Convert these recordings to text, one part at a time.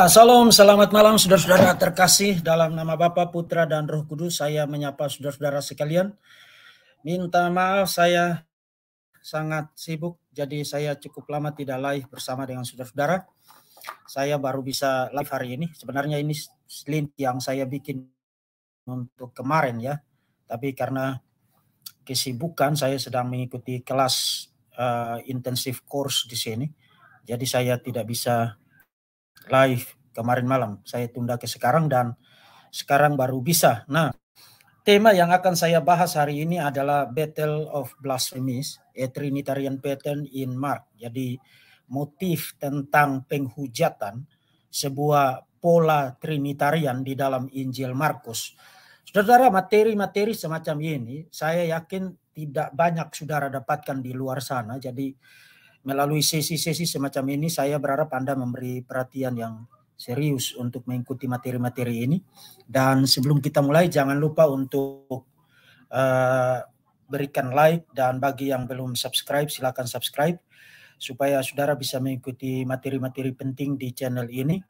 Assalamualaikum, salam, selamat malam saudara-saudara terkasih dalam nama Bapa, Putra, dan Roh Kudus. Saya menyapa saudara-saudara sekalian. Minta maaf saya sangat sibuk, jadi saya cukup lama tidak live bersama dengan saudara-saudara. Saya baru bisa live hari ini. Sebenarnya ini link yang saya bikin untuk kemarin ya. Tapi karena kesibukan saya sedang mengikuti kelas uh, intensif course di sini. Jadi saya tidak bisa live kemarin malam. Saya tunda ke sekarang dan sekarang baru bisa. Nah, tema yang akan saya bahas hari ini adalah Battle of Blasphemies, a Trinitarian Pattern in Mark. Jadi motif tentang penghujatan sebuah pola Trinitarian di dalam Injil Markus. Saudara, materi-materi semacam ini saya yakin tidak banyak saudara dapatkan di luar sana. Jadi melalui sesi-sesi semacam ini saya berharap Anda memberi perhatian yang serius untuk mengikuti materi-materi ini. Dan sebelum kita mulai jangan lupa untuk uh, berikan like dan bagi yang belum subscribe silakan subscribe supaya saudara bisa mengikuti materi-materi penting di channel ini.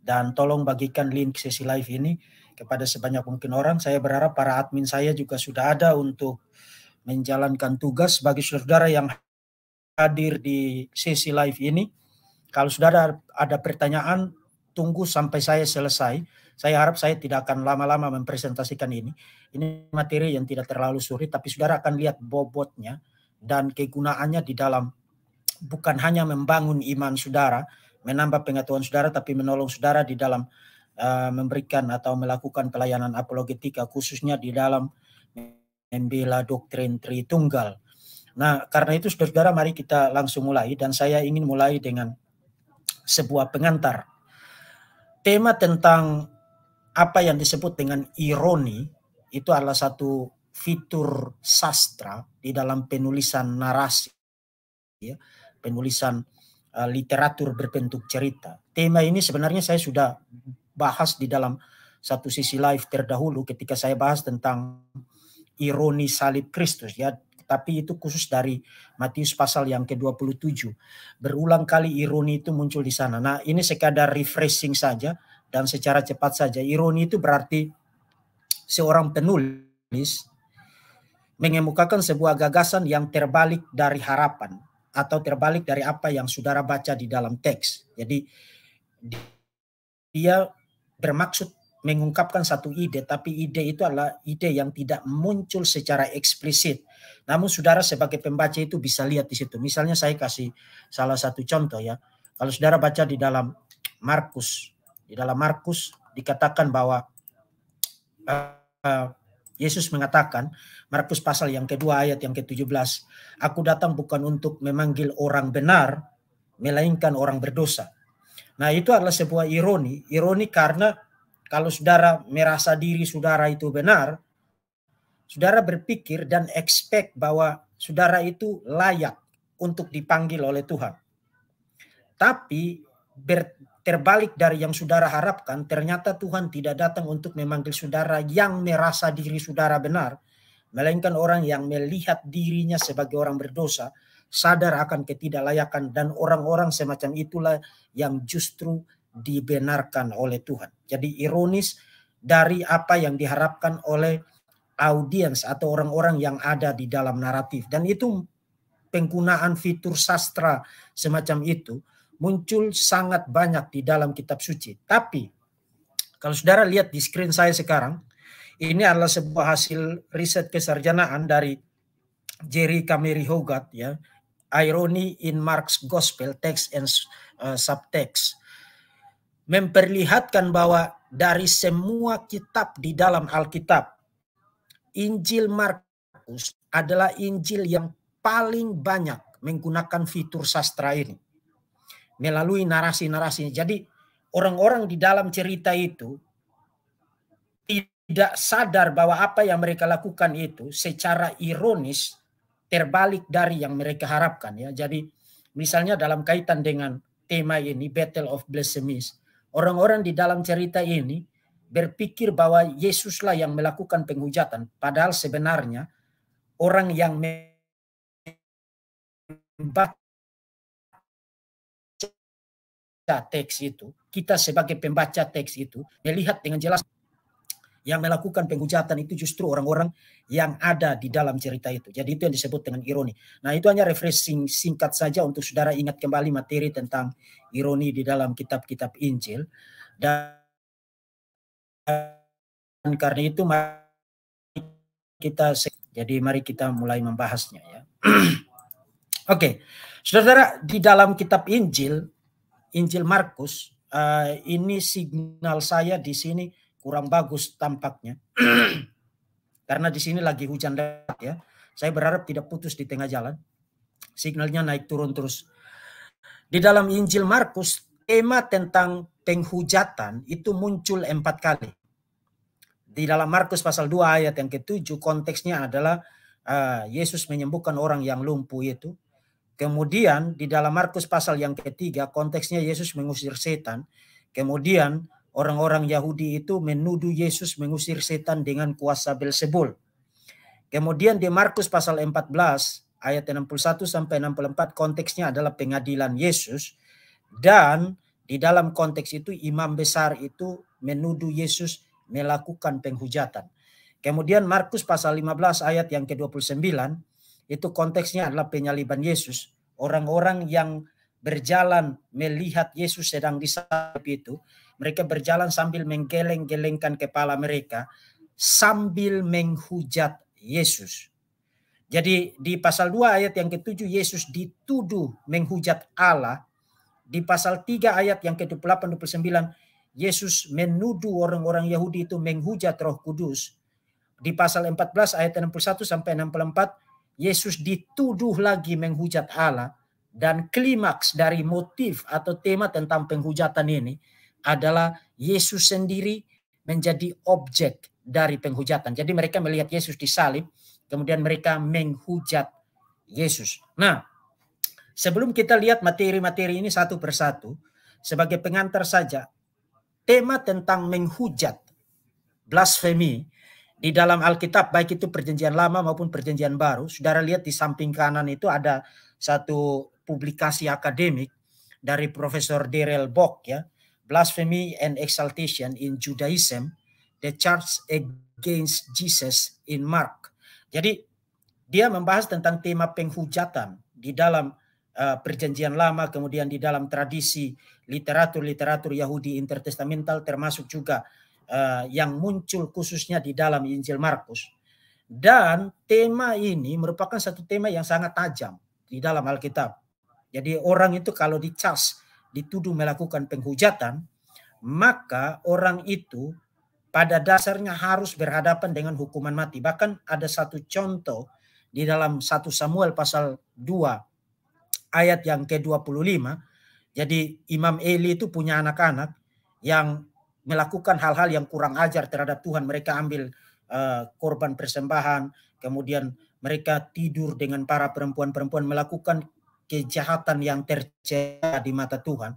Dan tolong bagikan link sesi live ini kepada sebanyak mungkin orang. Saya berharap para admin saya juga sudah ada untuk menjalankan tugas bagi saudara yang hadir di sesi live ini. Kalau sudah ada, pertanyaan, tunggu sampai saya selesai. Saya harap saya tidak akan lama-lama mempresentasikan ini. Ini materi yang tidak terlalu sulit, tapi saudara akan lihat bobotnya dan kegunaannya di dalam bukan hanya membangun iman saudara, menambah pengetahuan saudara, tapi menolong saudara di dalam uh, memberikan atau melakukan pelayanan apologetika, khususnya di dalam membela doktrin Tritunggal Nah, karena itu saudara-saudara mari kita langsung mulai dan saya ingin mulai dengan sebuah pengantar. Tema tentang apa yang disebut dengan ironi itu adalah satu fitur sastra di dalam penulisan narasi, ya, penulisan uh, literatur berbentuk cerita. Tema ini sebenarnya saya sudah bahas di dalam satu sisi live terdahulu ketika saya bahas tentang ironi salib Kristus ya tapi itu khusus dari Matius pasal yang ke-27. Berulang kali ironi itu muncul di sana. Nah, ini sekadar refreshing saja dan secara cepat saja. Ironi itu berarti seorang penulis mengemukakan sebuah gagasan yang terbalik dari harapan atau terbalik dari apa yang saudara baca di dalam teks. Jadi dia bermaksud mengungkapkan satu ide, tapi ide itu adalah ide yang tidak muncul secara eksplisit. Namun saudara sebagai pembaca itu bisa lihat di situ. Misalnya saya kasih salah satu contoh ya. Kalau saudara baca di dalam Markus, di dalam Markus dikatakan bahwa uh, uh, Yesus mengatakan, Markus pasal yang kedua ayat yang ke-17, Aku datang bukan untuk memanggil orang benar, melainkan orang berdosa. Nah itu adalah sebuah ironi, ironi karena kalau saudara merasa diri saudara itu benar, saudara berpikir dan expect bahwa saudara itu layak untuk dipanggil oleh Tuhan. Tapi terbalik dari yang saudara harapkan, ternyata Tuhan tidak datang untuk memanggil saudara yang merasa diri saudara benar, melainkan orang yang melihat dirinya sebagai orang berdosa, sadar akan ketidaklayakan dan orang-orang semacam itulah yang justru dibenarkan oleh Tuhan. Jadi ironis dari apa yang diharapkan oleh audiens atau orang-orang yang ada di dalam naratif. Dan itu penggunaan fitur sastra semacam itu muncul sangat banyak di dalam kitab suci. Tapi kalau saudara lihat di screen saya sekarang, ini adalah sebuah hasil riset kesarjanaan dari Jerry Kameri Hogarth ya, Irony in Mark's Gospel, Text and uh, Subtext memperlihatkan bahwa dari semua kitab di dalam Alkitab, Injil Markus adalah Injil yang paling banyak menggunakan fitur sastra ini. Melalui narasi-narasi. Jadi orang-orang di dalam cerita itu tidak sadar bahwa apa yang mereka lakukan itu secara ironis terbalik dari yang mereka harapkan ya. Jadi misalnya dalam kaitan dengan tema ini Battle of Blasphemies Orang-orang di dalam cerita ini berpikir bahwa Yesuslah yang melakukan penghujatan. Padahal sebenarnya orang yang membaca teks itu, kita sebagai pembaca teks itu melihat dengan jelas yang melakukan penghujatan itu justru orang-orang yang ada di dalam cerita itu. Jadi itu yang disebut dengan ironi. Nah itu hanya refreshing singkat saja untuk saudara ingat kembali materi tentang ironi di dalam kitab-kitab Injil. Dan karena itu mari kita jadi mari kita mulai membahasnya ya. Oke, okay. saudara di dalam kitab Injil, Injil Markus, uh, ini signal saya di sini kurang bagus tampaknya. Karena di sini lagi hujan lebat ya. Saya berharap tidak putus di tengah jalan. Signalnya naik turun terus. Di dalam Injil Markus, tema tentang penghujatan itu muncul empat kali. Di dalam Markus pasal 2 ayat yang ketujuh konteksnya adalah uh, Yesus menyembuhkan orang yang lumpuh itu. Kemudian di dalam Markus pasal yang ketiga konteksnya Yesus mengusir setan. Kemudian orang-orang Yahudi itu menuduh Yesus mengusir setan dengan kuasa Belzebul. Kemudian di Markus pasal 14 ayat 61 sampai 64 konteksnya adalah pengadilan Yesus dan di dalam konteks itu imam besar itu menuduh Yesus melakukan penghujatan. Kemudian Markus pasal 15 ayat yang ke-29 itu konteksnya adalah penyaliban Yesus. Orang-orang yang berjalan melihat Yesus sedang disalib itu mereka berjalan sambil menggeleng-gelengkan kepala mereka sambil menghujat Yesus. Jadi di pasal 2 ayat yang ke-7 Yesus dituduh menghujat Allah. Di pasal 3 ayat yang ke-28 29 Yesus menuduh orang-orang Yahudi itu menghujat Roh Kudus. Di pasal 14 ayat 61 sampai 64 Yesus dituduh lagi menghujat Allah dan klimaks dari motif atau tema tentang penghujatan ini adalah Yesus sendiri menjadi objek dari penghujatan. Jadi mereka melihat Yesus disalib, kemudian mereka menghujat Yesus. Nah, sebelum kita lihat materi-materi ini satu persatu, sebagai pengantar saja, tema tentang menghujat, blasfemi, di dalam Alkitab, baik itu perjanjian lama maupun perjanjian baru, saudara lihat di samping kanan itu ada satu publikasi akademik dari Profesor Daryl Bock ya, blasphemy and exaltation in Judaism, the charge against Jesus in Mark. Jadi dia membahas tentang tema penghujatan di dalam uh, perjanjian lama, kemudian di dalam tradisi literatur-literatur Yahudi intertestamental termasuk juga uh, yang muncul khususnya di dalam Injil Markus. Dan tema ini merupakan satu tema yang sangat tajam di dalam Alkitab. Jadi orang itu kalau dicas dituduh melakukan penghujatan, maka orang itu pada dasarnya harus berhadapan dengan hukuman mati. Bahkan ada satu contoh di dalam 1 Samuel pasal 2 ayat yang ke-25. Jadi Imam Eli itu punya anak-anak yang melakukan hal-hal yang kurang ajar terhadap Tuhan. Mereka ambil uh, korban persembahan, kemudian mereka tidur dengan para perempuan-perempuan melakukan kejahatan yang tercela di mata Tuhan.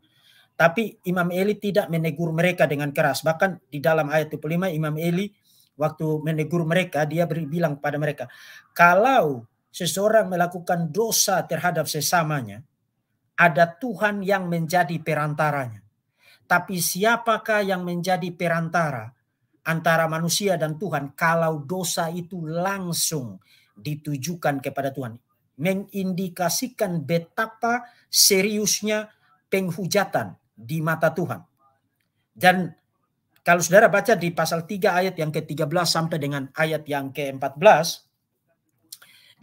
Tapi Imam Eli tidak menegur mereka dengan keras. Bahkan di dalam ayat 25 Imam Eli waktu menegur mereka dia bilang pada mereka, kalau seseorang melakukan dosa terhadap sesamanya, ada Tuhan yang menjadi perantaranya. Tapi siapakah yang menjadi perantara antara manusia dan Tuhan kalau dosa itu langsung ditujukan kepada Tuhan? mengindikasikan betapa seriusnya penghujatan di mata Tuhan. Dan kalau saudara baca di pasal 3 ayat yang ke-13 sampai dengan ayat yang ke-14,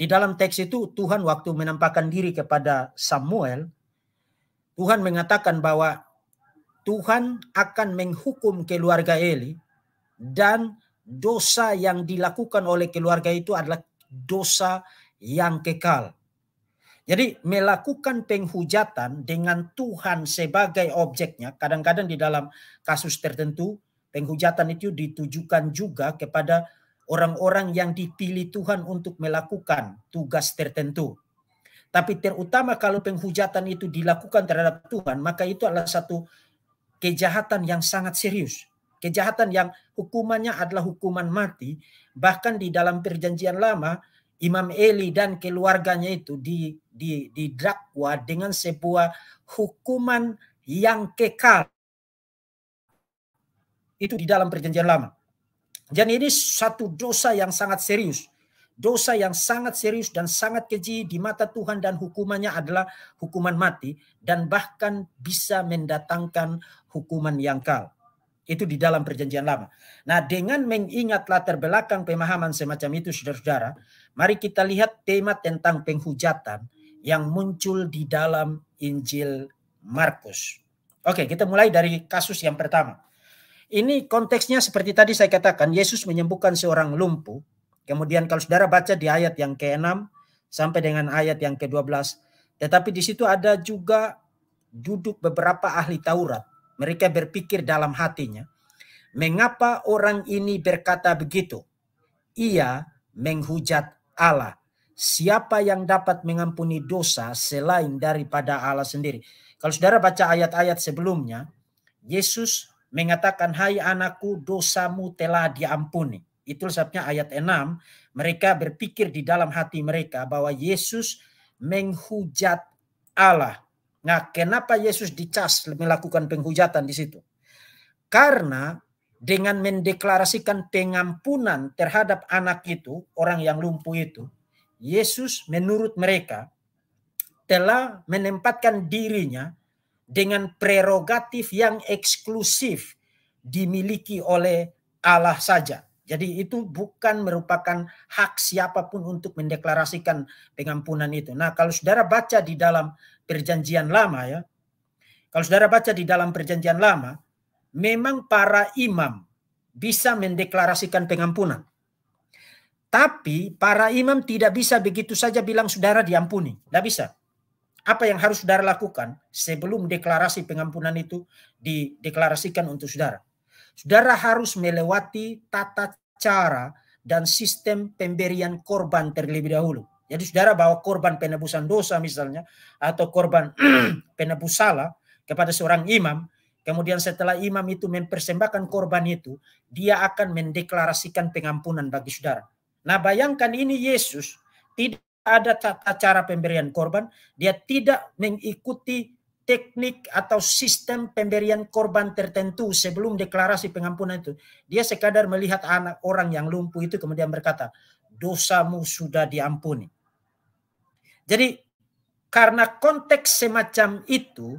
di dalam teks itu Tuhan waktu menampakkan diri kepada Samuel, Tuhan mengatakan bahwa Tuhan akan menghukum keluarga Eli dan dosa yang dilakukan oleh keluarga itu adalah dosa yang kekal. Jadi melakukan penghujatan dengan Tuhan sebagai objeknya, kadang-kadang di dalam kasus tertentu penghujatan itu ditujukan juga kepada orang-orang yang dipilih Tuhan untuk melakukan tugas tertentu. Tapi terutama kalau penghujatan itu dilakukan terhadap Tuhan, maka itu adalah satu kejahatan yang sangat serius. Kejahatan yang hukumannya adalah hukuman mati. Bahkan di dalam perjanjian lama, Imam Eli dan keluarganya itu di, di, didakwa dengan sebuah hukuman yang kekal. Itu di dalam perjanjian lama. Jadi ini satu dosa yang sangat serius. Dosa yang sangat serius dan sangat keji di mata Tuhan dan hukumannya adalah hukuman mati. Dan bahkan bisa mendatangkan hukuman yang kal. Itu di dalam perjanjian lama. Nah dengan mengingat latar belakang pemahaman semacam itu saudara-saudara. Mari kita lihat tema tentang penghujatan yang muncul di dalam Injil Markus. Oke, kita mulai dari kasus yang pertama. Ini konteksnya seperti tadi saya katakan, Yesus menyembuhkan seorang lumpuh. Kemudian kalau saudara baca di ayat yang ke-6 sampai dengan ayat yang ke-12, tetapi di situ ada juga duduk beberapa ahli Taurat. Mereka berpikir dalam hatinya, mengapa orang ini berkata begitu? Ia menghujat Allah. Siapa yang dapat mengampuni dosa selain daripada Allah sendiri? Kalau saudara baca ayat-ayat sebelumnya, Yesus mengatakan, hai anakku dosamu telah diampuni. Itu sebabnya ayat 6, mereka berpikir di dalam hati mereka bahwa Yesus menghujat Allah. Nah, kenapa Yesus dicas melakukan penghujatan di situ? Karena dengan mendeklarasikan pengampunan terhadap anak itu, orang yang lumpuh itu, Yesus menurut mereka telah menempatkan dirinya dengan prerogatif yang eksklusif dimiliki oleh Allah saja. Jadi itu bukan merupakan hak siapapun untuk mendeklarasikan pengampunan itu. Nah, kalau Saudara baca di dalam Perjanjian Lama ya. Kalau Saudara baca di dalam Perjanjian Lama, memang para imam bisa mendeklarasikan pengampunan. Tapi para imam tidak bisa begitu saja bilang saudara diampuni. Tidak bisa. Apa yang harus saudara lakukan sebelum deklarasi pengampunan itu dideklarasikan untuk saudara. Saudara harus melewati tata cara dan sistem pemberian korban terlebih dahulu. Jadi saudara bawa korban penebusan dosa misalnya atau korban penebus salah kepada seorang imam, Kemudian setelah imam itu mempersembahkan korban itu, dia akan mendeklarasikan pengampunan bagi saudara. Nah bayangkan ini Yesus tidak ada tata cara pemberian korban, dia tidak mengikuti teknik atau sistem pemberian korban tertentu sebelum deklarasi pengampunan itu. Dia sekadar melihat anak orang yang lumpuh itu kemudian berkata, dosamu sudah diampuni. Jadi karena konteks semacam itu,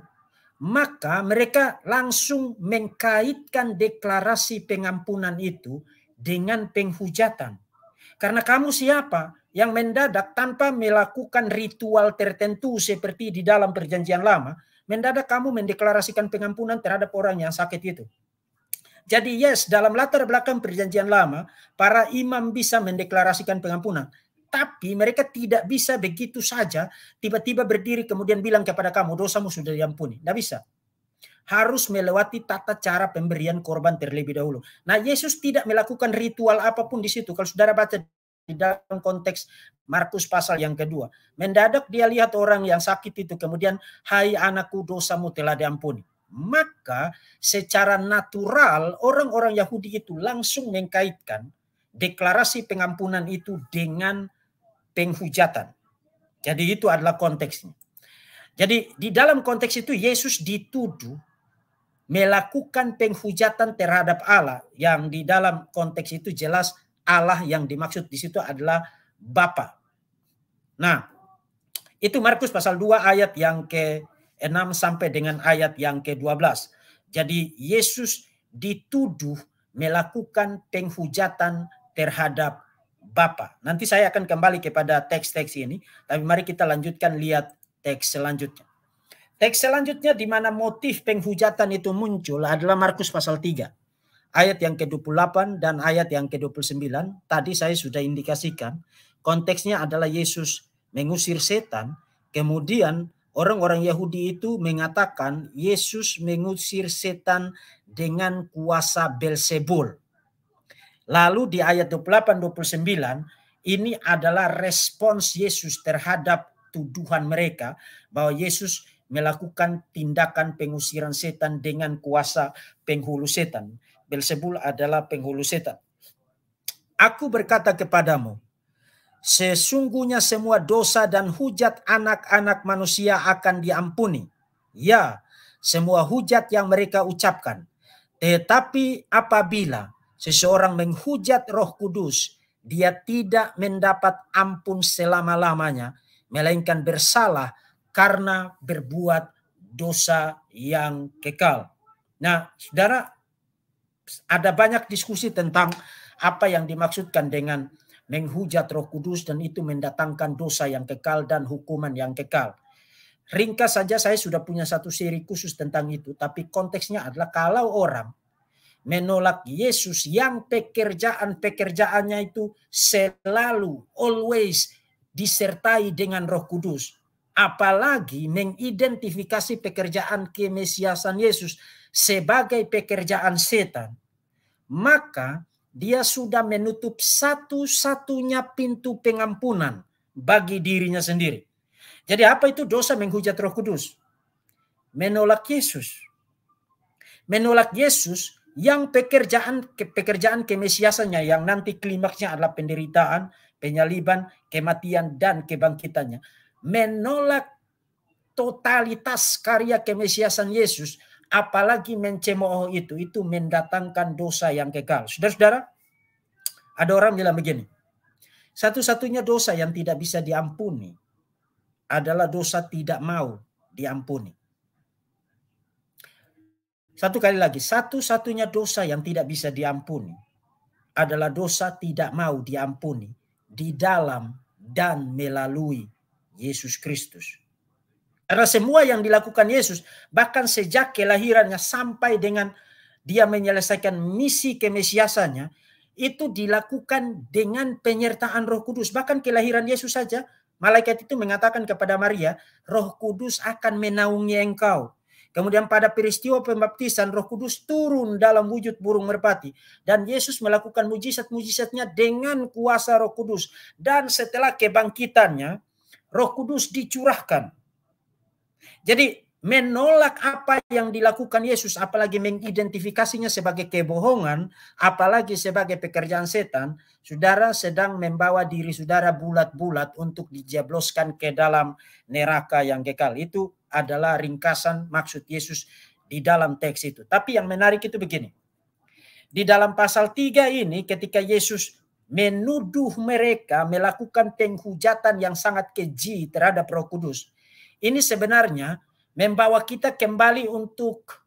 maka mereka langsung mengkaitkan deklarasi pengampunan itu dengan penghujatan. Karena kamu siapa yang mendadak tanpa melakukan ritual tertentu seperti di dalam perjanjian lama, mendadak kamu mendeklarasikan pengampunan terhadap orang yang sakit itu. Jadi yes, dalam latar belakang perjanjian lama, para imam bisa mendeklarasikan pengampunan tapi mereka tidak bisa begitu saja tiba-tiba berdiri kemudian bilang kepada kamu dosamu sudah diampuni. Tidak bisa. Harus melewati tata cara pemberian korban terlebih dahulu. Nah Yesus tidak melakukan ritual apapun di situ. Kalau saudara baca di dalam konteks Markus pasal yang kedua. Mendadak dia lihat orang yang sakit itu kemudian hai anakku dosamu telah diampuni. Maka secara natural orang-orang Yahudi itu langsung mengkaitkan deklarasi pengampunan itu dengan penghujatan. Jadi itu adalah konteksnya. Jadi di dalam konteks itu Yesus dituduh melakukan penghujatan terhadap Allah yang di dalam konteks itu jelas Allah yang dimaksud di situ adalah Bapa. Nah, itu Markus pasal 2 ayat yang ke-6 sampai dengan ayat yang ke-12. Jadi Yesus dituduh melakukan penghujatan terhadap Bapa. Nanti saya akan kembali kepada teks-teks ini, tapi mari kita lanjutkan lihat teks selanjutnya. Teks selanjutnya di mana motif penghujatan itu muncul adalah Markus pasal 3. Ayat yang ke-28 dan ayat yang ke-29. Tadi saya sudah indikasikan konteksnya adalah Yesus mengusir setan. Kemudian orang-orang Yahudi itu mengatakan Yesus mengusir setan dengan kuasa Belzebul. Lalu di ayat 28-29 ini adalah respons Yesus terhadap tuduhan mereka bahwa Yesus melakukan tindakan pengusiran setan dengan kuasa penghulu setan. Belzebul adalah penghulu setan. Aku berkata kepadamu, sesungguhnya semua dosa dan hujat anak-anak manusia akan diampuni. Ya, semua hujat yang mereka ucapkan. Tetapi apabila seseorang menghujat roh kudus, dia tidak mendapat ampun selama-lamanya, melainkan bersalah karena berbuat dosa yang kekal. Nah, saudara, ada banyak diskusi tentang apa yang dimaksudkan dengan menghujat roh kudus dan itu mendatangkan dosa yang kekal dan hukuman yang kekal. Ringkas saja saya sudah punya satu seri khusus tentang itu, tapi konteksnya adalah kalau orang menolak Yesus yang pekerjaan-pekerjaannya itu selalu always disertai dengan Roh Kudus. Apalagi mengidentifikasi pekerjaan kemesiasan Yesus sebagai pekerjaan setan, maka dia sudah menutup satu-satunya pintu pengampunan bagi dirinya sendiri. Jadi apa itu dosa menghujat Roh Kudus? Menolak Yesus. Menolak Yesus yang pekerjaan pekerjaan kemesiasannya yang nanti klimaksnya adalah penderitaan, penyaliban, kematian dan kebangkitannya. Menolak totalitas karya kemesiasan Yesus, apalagi mencemooh itu, itu mendatangkan dosa yang kekal. Saudara-saudara, ada orang bilang begini, satu-satunya dosa yang tidak bisa diampuni adalah dosa tidak mau diampuni. Satu kali lagi, satu-satunya dosa yang tidak bisa diampuni adalah dosa tidak mau diampuni di dalam dan melalui Yesus Kristus. Karena semua yang dilakukan Yesus, bahkan sejak kelahirannya sampai dengan dia menyelesaikan misi kemesiasannya, itu dilakukan dengan penyertaan roh kudus. Bahkan kelahiran Yesus saja, malaikat itu mengatakan kepada Maria, roh kudus akan menaungi engkau Kemudian pada peristiwa pembaptisan Roh Kudus turun dalam wujud burung merpati dan Yesus melakukan mujizat-mujizatnya dengan kuasa Roh Kudus dan setelah kebangkitannya Roh Kudus dicurahkan. Jadi menolak apa yang dilakukan Yesus apalagi mengidentifikasinya sebagai kebohongan, apalagi sebagai pekerjaan setan, saudara sedang membawa diri saudara bulat-bulat untuk dijebloskan ke dalam neraka yang kekal. Itu adalah ringkasan maksud Yesus di dalam teks itu. Tapi yang menarik itu begini. Di dalam pasal 3 ini ketika Yesus menuduh mereka melakukan penghujatan yang sangat keji terhadap Roh Kudus. Ini sebenarnya membawa kita kembali untuk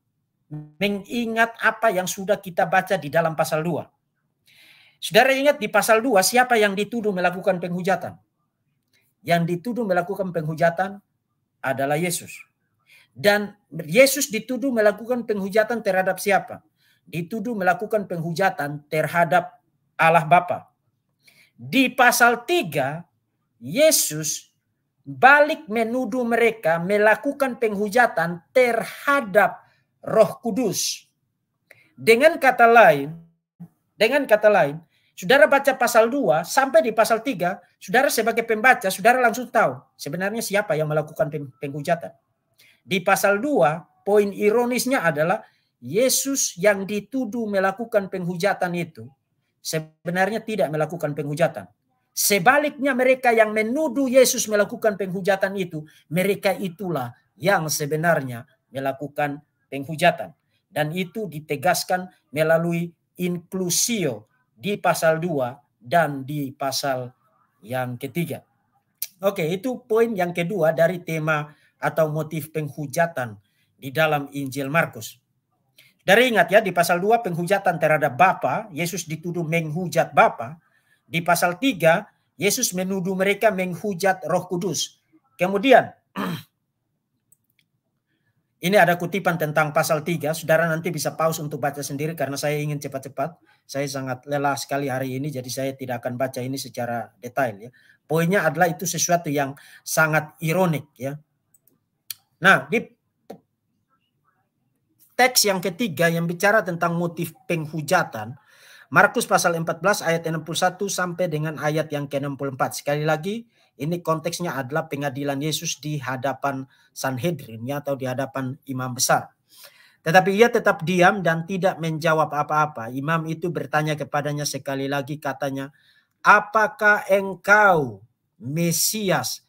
mengingat apa yang sudah kita baca di dalam pasal 2. Saudara ingat di pasal 2 siapa yang dituduh melakukan penghujatan? Yang dituduh melakukan penghujatan adalah Yesus. Dan Yesus dituduh melakukan penghujatan terhadap siapa? Dituduh melakukan penghujatan terhadap Allah Bapa. Di pasal 3, Yesus balik menuduh mereka melakukan penghujatan terhadap Roh Kudus. Dengan kata lain, dengan kata lain, Saudara baca pasal 2 sampai di pasal 3, saudara sebagai pembaca, saudara langsung tahu sebenarnya siapa yang melakukan penghujatan. Di pasal 2, poin ironisnya adalah Yesus yang dituduh melakukan penghujatan itu sebenarnya tidak melakukan penghujatan. Sebaliknya mereka yang menuduh Yesus melakukan penghujatan itu, mereka itulah yang sebenarnya melakukan penghujatan. Dan itu ditegaskan melalui inklusio di pasal 2 dan di pasal yang ketiga. Oke, itu poin yang kedua dari tema atau motif penghujatan di dalam Injil Markus. Dari ingat ya, di pasal 2 penghujatan terhadap Bapa, Yesus dituduh menghujat Bapa. Di pasal 3, Yesus menuduh mereka menghujat Roh Kudus. Kemudian Ini ada kutipan tentang pasal 3. Saudara nanti bisa pause untuk baca sendiri karena saya ingin cepat-cepat. Saya sangat lelah sekali hari ini jadi saya tidak akan baca ini secara detail ya. Poinnya adalah itu sesuatu yang sangat ironik ya. Nah, di teks yang ketiga yang bicara tentang motif penghujatan Markus pasal 14 ayat 61 sampai dengan ayat yang ke-64. Sekali lagi ini konteksnya adalah pengadilan Yesus di hadapan Sanhedrinnya atau di hadapan imam besar. Tetapi ia tetap diam dan tidak menjawab apa-apa. Imam itu bertanya kepadanya sekali lagi katanya, Apakah engkau Mesias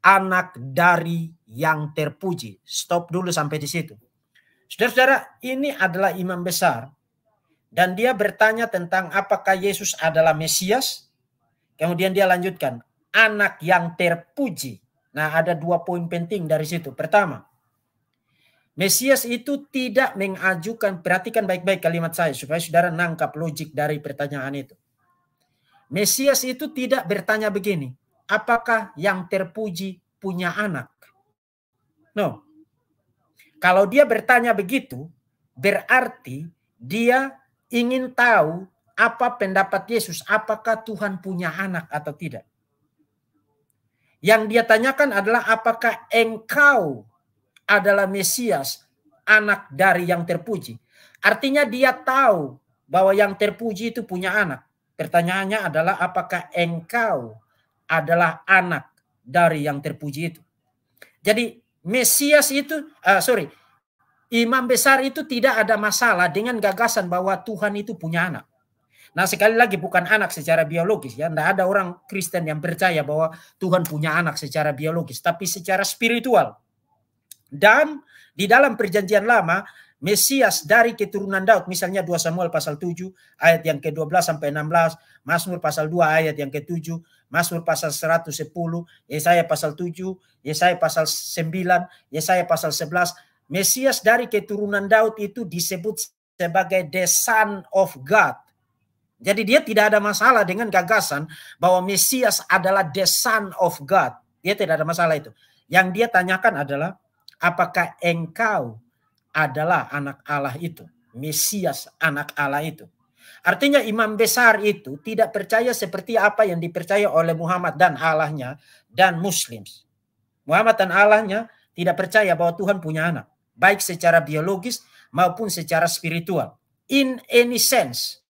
anak dari yang terpuji? Stop dulu sampai di situ. Saudara-saudara, ini adalah imam besar. Dan dia bertanya tentang apakah Yesus adalah Mesias. Kemudian dia lanjutkan, anak yang terpuji. Nah, ada dua poin penting dari situ. Pertama, Mesias itu tidak mengajukan, perhatikan baik-baik kalimat saya supaya saudara nangkap logik dari pertanyaan itu. Mesias itu tidak bertanya begini, apakah yang terpuji punya anak? No. Kalau dia bertanya begitu, berarti dia ingin tahu apa pendapat Yesus, apakah Tuhan punya anak atau tidak. Yang dia tanyakan adalah apakah engkau adalah Mesias, anak dari yang terpuji. Artinya dia tahu bahwa yang terpuji itu punya anak. Pertanyaannya adalah apakah engkau adalah anak dari yang terpuji itu. Jadi Mesias itu, uh, sorry, imam besar itu tidak ada masalah dengan gagasan bahwa Tuhan itu punya anak. Nah sekali lagi bukan anak secara biologis ya. Tidak ada orang Kristen yang percaya bahwa Tuhan punya anak secara biologis. Tapi secara spiritual. Dan di dalam perjanjian lama Mesias dari keturunan Daud. Misalnya 2 Samuel pasal 7 ayat yang ke-12 sampai 16. Mazmur pasal 2 ayat yang ke-7. Mazmur pasal 110. Yesaya pasal 7. Yesaya pasal 9. Yesaya pasal 11. Mesias dari keturunan Daud itu disebut sebagai the son of God jadi dia tidak ada masalah dengan gagasan bahwa Mesias adalah the son of God. Dia tidak ada masalah itu. Yang dia tanyakan adalah apakah engkau adalah anak Allah itu. Mesias anak Allah itu. Artinya imam besar itu tidak percaya seperti apa yang dipercaya oleh Muhammad dan Allahnya dan Muslim. Muhammad dan Allahnya tidak percaya bahwa Tuhan punya anak. Baik secara biologis maupun secara spiritual. In any sense.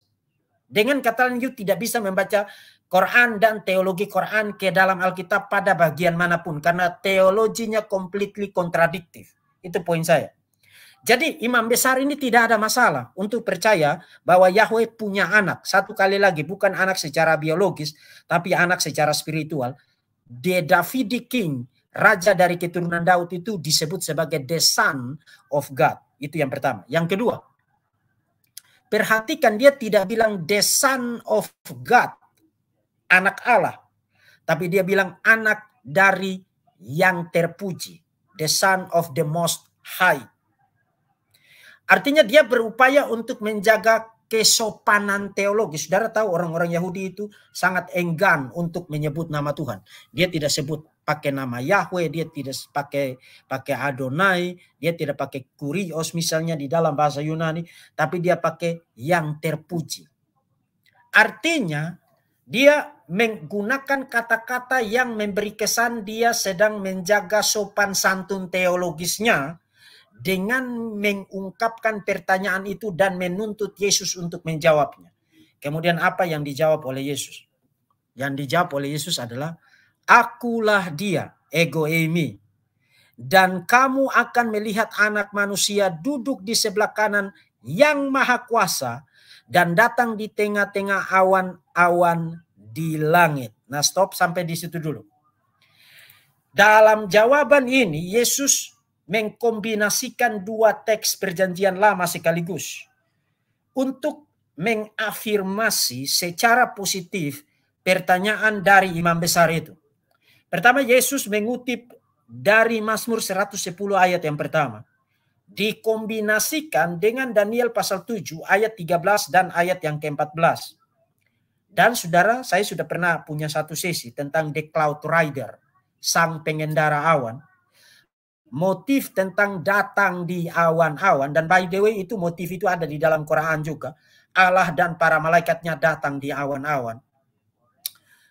Dengan kata lain, you tidak bisa membaca Quran dan teologi Quran ke dalam Alkitab pada bagian manapun. Karena teologinya completely kontradiktif. Itu poin saya. Jadi imam besar ini tidak ada masalah untuk percaya bahwa Yahweh punya anak. Satu kali lagi, bukan anak secara biologis, tapi anak secara spiritual. The Davidic King, raja dari keturunan Daud itu disebut sebagai the son of God. Itu yang pertama. Yang kedua, Perhatikan dia tidak bilang the son of God, anak Allah. Tapi dia bilang anak dari yang terpuji, the son of the most high. Artinya dia berupaya untuk menjaga kesopanan teologis. Saudara tahu orang-orang Yahudi itu sangat enggan untuk menyebut nama Tuhan. Dia tidak sebut pakai nama Yahweh, dia tidak pakai pakai Adonai, dia tidak pakai Kurios misalnya di dalam bahasa Yunani, tapi dia pakai yang terpuji. Artinya dia menggunakan kata-kata yang memberi kesan dia sedang menjaga sopan santun teologisnya dengan mengungkapkan pertanyaan itu dan menuntut Yesus untuk menjawabnya. Kemudian apa yang dijawab oleh Yesus? Yang dijawab oleh Yesus adalah, Akulah dia, ego eimi. Dan kamu akan melihat anak manusia duduk di sebelah kanan yang maha kuasa dan datang di tengah-tengah awan-awan di langit. Nah stop sampai di situ dulu. Dalam jawaban ini Yesus mengkombinasikan dua teks perjanjian lama sekaligus untuk mengafirmasi secara positif pertanyaan dari imam besar itu. Pertama Yesus mengutip dari Mazmur 110 ayat yang pertama dikombinasikan dengan Daniel pasal 7 ayat 13 dan ayat yang ke-14. Dan saudara, saya sudah pernah punya satu sesi tentang The Cloud Rider, sang pengendara awan motif tentang datang di awan-awan dan by the way itu motif itu ada di dalam Quran juga Allah dan para malaikatnya datang di awan-awan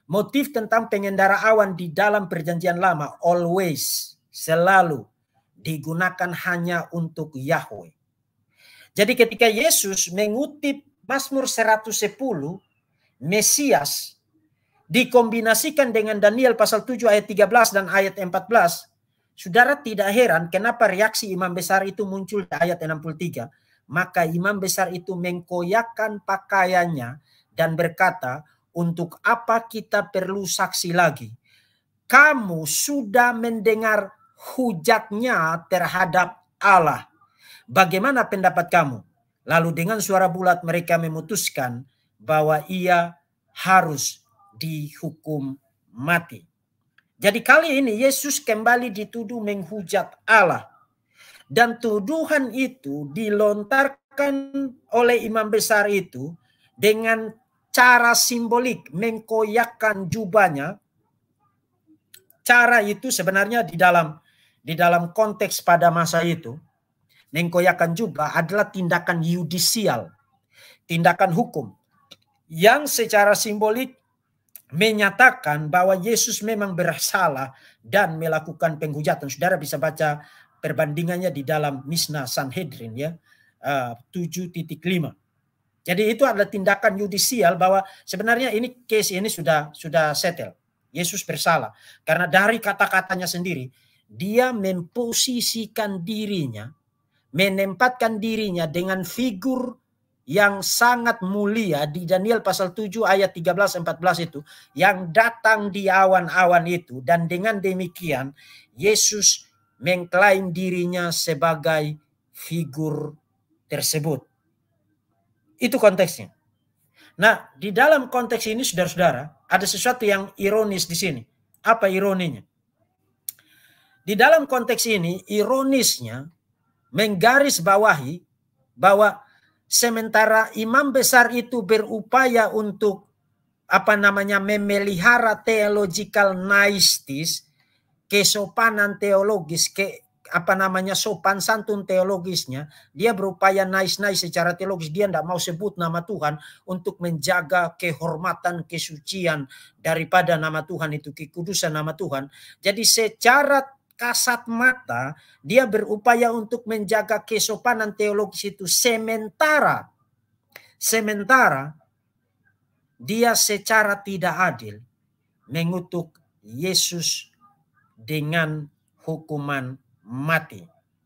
motif tentang pengendara awan di dalam perjanjian lama always selalu digunakan hanya untuk Yahweh jadi ketika Yesus mengutip Mazmur 110 Mesias dikombinasikan dengan Daniel pasal 7 ayat 13 dan ayat 14 Saudara tidak heran kenapa reaksi imam besar itu muncul di ayat 63. Maka imam besar itu mengkoyakkan pakaiannya dan berkata, untuk apa kita perlu saksi lagi? Kamu sudah mendengar hujatnya terhadap Allah. Bagaimana pendapat kamu? Lalu dengan suara bulat mereka memutuskan bahwa ia harus dihukum mati. Jadi kali ini Yesus kembali dituduh menghujat Allah. Dan tuduhan itu dilontarkan oleh imam besar itu dengan cara simbolik mengkoyakkan jubahnya. Cara itu sebenarnya di dalam di dalam konteks pada masa itu mengkoyakkan jubah adalah tindakan yudisial, tindakan hukum yang secara simbolik menyatakan bahwa Yesus memang bersalah dan melakukan penghujatan. Saudara bisa baca perbandingannya di dalam Misna Sanhedrin ya ah, uh, 7.5. Jadi itu adalah tindakan yudisial bahwa sebenarnya ini case ini sudah sudah settle. Yesus bersalah karena dari kata-katanya sendiri dia memposisikan dirinya, menempatkan dirinya dengan figur yang sangat mulia di Daniel pasal 7 ayat 13 14 itu yang datang di awan-awan itu dan dengan demikian Yesus mengklaim dirinya sebagai figur tersebut. Itu konteksnya. Nah, di dalam konteks ini saudara-saudara, ada sesuatu yang ironis di sini. Apa ironinya? Di dalam konteks ini ironisnya menggaris bawahi bahwa sementara imam besar itu berupaya untuk apa namanya memelihara theological niceties kesopanan teologis ke apa namanya sopan santun teologisnya dia berupaya nice nice secara teologis dia tidak mau sebut nama Tuhan untuk menjaga kehormatan kesucian daripada nama Tuhan itu kekudusan nama Tuhan jadi secara kasat mata, dia berupaya untuk menjaga kesopanan teologis itu sementara sementara dia secara tidak adil mengutuk Yesus dengan hukuman mati.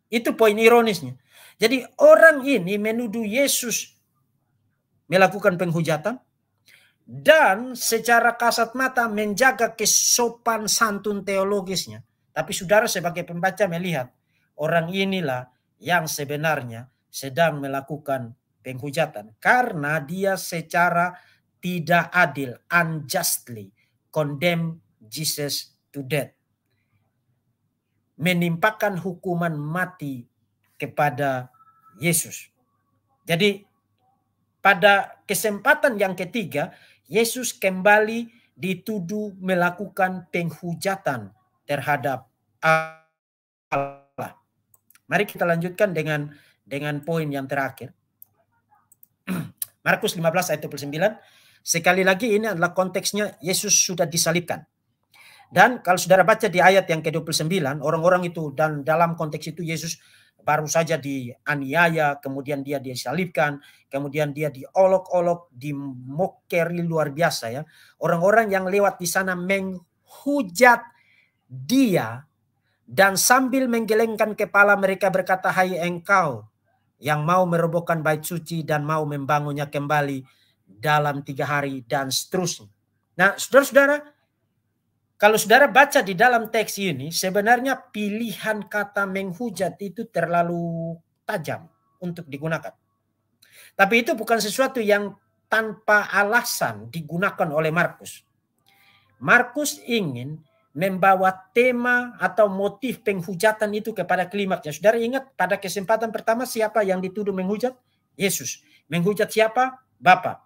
Itu poin ironisnya. Jadi orang ini menuduh Yesus melakukan penghujatan dan secara kasat mata menjaga kesopan santun teologisnya. Tapi saudara sebagai pembaca melihat orang inilah yang sebenarnya sedang melakukan penghujatan karena dia secara tidak adil unjustly condemn Jesus to death menimpakan hukuman mati kepada Yesus. Jadi pada kesempatan yang ketiga Yesus kembali dituduh melakukan penghujatan terhadap Allah. Mari kita lanjutkan dengan dengan poin yang terakhir. Markus 15 ayat 29. Sekali lagi ini adalah konteksnya Yesus sudah disalibkan. Dan kalau saudara baca di ayat yang ke-29, orang-orang itu dan dalam konteks itu Yesus baru saja dianiaya, kemudian dia disalibkan, kemudian dia diolok-olok, dimokeri luar biasa ya. Orang-orang yang lewat di sana menghujat dia dan sambil menggelengkan kepala mereka berkata, Hai engkau yang mau merobohkan bait suci dan mau membangunnya kembali dalam tiga hari dan seterusnya. Nah, saudara-saudara, kalau saudara baca di dalam teks ini, sebenarnya pilihan kata menghujat itu terlalu tajam untuk digunakan. Tapi itu bukan sesuatu yang tanpa alasan digunakan oleh Markus. Markus ingin membawa tema atau motif penghujatan itu kepada klimaksnya. Saudara ingat pada kesempatan pertama siapa yang dituduh menghujat? Yesus. Menghujat siapa? Bapa.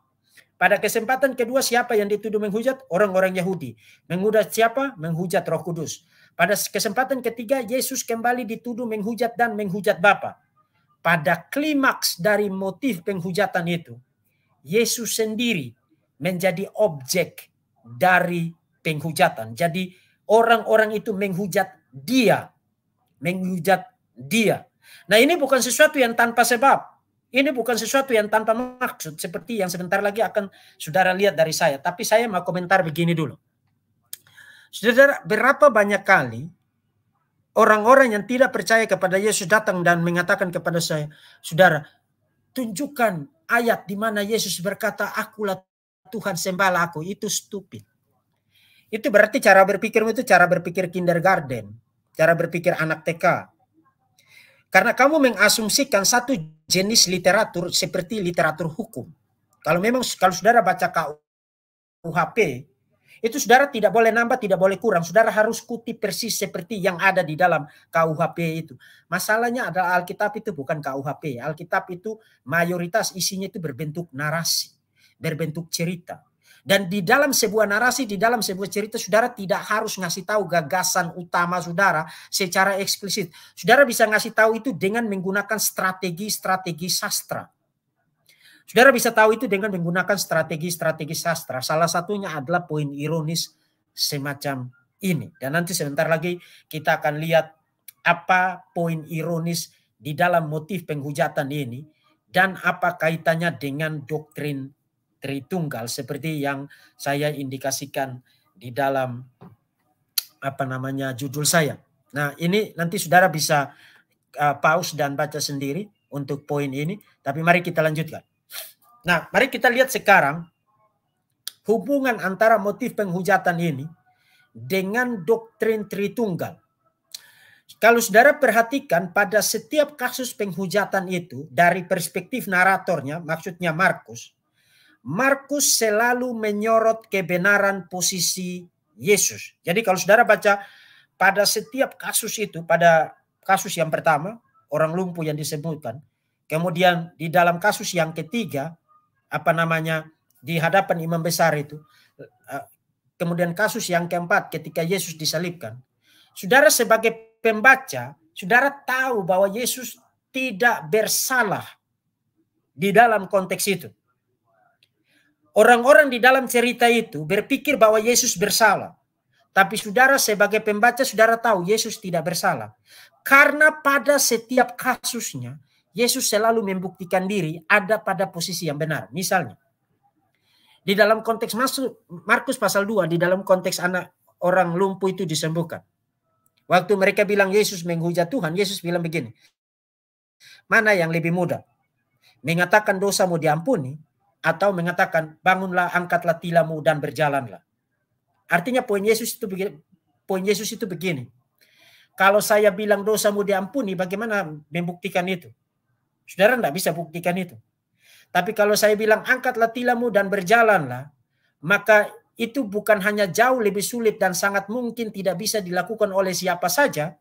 Pada kesempatan kedua siapa yang dituduh menghujat? Orang-orang Yahudi. Menghujat siapa? Menghujat Roh Kudus. Pada kesempatan ketiga Yesus kembali dituduh menghujat dan menghujat Bapa. Pada klimaks dari motif penghujatan itu, Yesus sendiri menjadi objek dari penghujatan. Jadi Orang-orang itu menghujat dia. Menghujat dia. Nah ini bukan sesuatu yang tanpa sebab. Ini bukan sesuatu yang tanpa maksud. Seperti yang sebentar lagi akan saudara lihat dari saya. Tapi saya mau komentar begini dulu. Saudara, berapa banyak kali orang-orang yang tidak percaya kepada Yesus datang dan mengatakan kepada saya, saudara, tunjukkan ayat di mana Yesus berkata, akulah Tuhan sembahlah aku. Itu stupid. Itu berarti cara berpikirmu itu cara berpikir kindergarten, cara berpikir anak TK. Karena kamu mengasumsikan satu jenis literatur seperti literatur hukum. Kalau memang kalau saudara baca KUHP, itu saudara tidak boleh nambah, tidak boleh kurang. Saudara harus kutip persis seperti yang ada di dalam KUHP itu. Masalahnya adalah Alkitab itu bukan KUHP. Alkitab itu mayoritas isinya itu berbentuk narasi, berbentuk cerita dan di dalam sebuah narasi, di dalam sebuah cerita, saudara tidak harus ngasih tahu gagasan utama saudara secara eksplisit. Saudara bisa ngasih tahu itu dengan menggunakan strategi-strategi sastra. Saudara bisa tahu itu dengan menggunakan strategi-strategi sastra. Salah satunya adalah poin ironis semacam ini. Dan nanti sebentar lagi kita akan lihat apa poin ironis di dalam motif penghujatan ini dan apa kaitannya dengan doktrin Tritunggal seperti yang saya indikasikan di dalam apa namanya judul saya. Nah, ini nanti saudara bisa uh, pause dan baca sendiri untuk poin ini, tapi mari kita lanjutkan. Nah, mari kita lihat sekarang hubungan antara motif penghujatan ini dengan doktrin Tritunggal. Kalau saudara perhatikan pada setiap kasus penghujatan itu dari perspektif naratornya, maksudnya Markus, Markus selalu menyorot kebenaran posisi Yesus. Jadi kalau saudara baca pada setiap kasus itu, pada kasus yang pertama, orang lumpuh yang disebutkan. Kemudian di dalam kasus yang ketiga, apa namanya, di hadapan imam besar itu. Eh, kemudian kasus yang keempat ketika Yesus disalibkan. Saudara sebagai pembaca, saudara tahu bahwa Yesus tidak bersalah di dalam konteks itu. Orang-orang di dalam cerita itu berpikir bahwa Yesus bersalah. Tapi saudara sebagai pembaca saudara tahu Yesus tidak bersalah. Karena pada setiap kasusnya Yesus selalu membuktikan diri ada pada posisi yang benar. Misalnya di dalam konteks masuk Markus pasal 2 di dalam konteks anak orang lumpuh itu disembuhkan. Waktu mereka bilang Yesus menghujat Tuhan, Yesus bilang begini. Mana yang lebih mudah? Mengatakan dosa mau diampuni atau mengatakan bangunlah, angkatlah tilammu dan berjalanlah. Artinya poin Yesus itu begini, poin Yesus itu begini. Kalau saya bilang dosamu diampuni, bagaimana membuktikan itu? Saudara tidak bisa buktikan itu. Tapi kalau saya bilang angkatlah tilammu dan berjalanlah, maka itu bukan hanya jauh lebih sulit dan sangat mungkin tidak bisa dilakukan oleh siapa saja,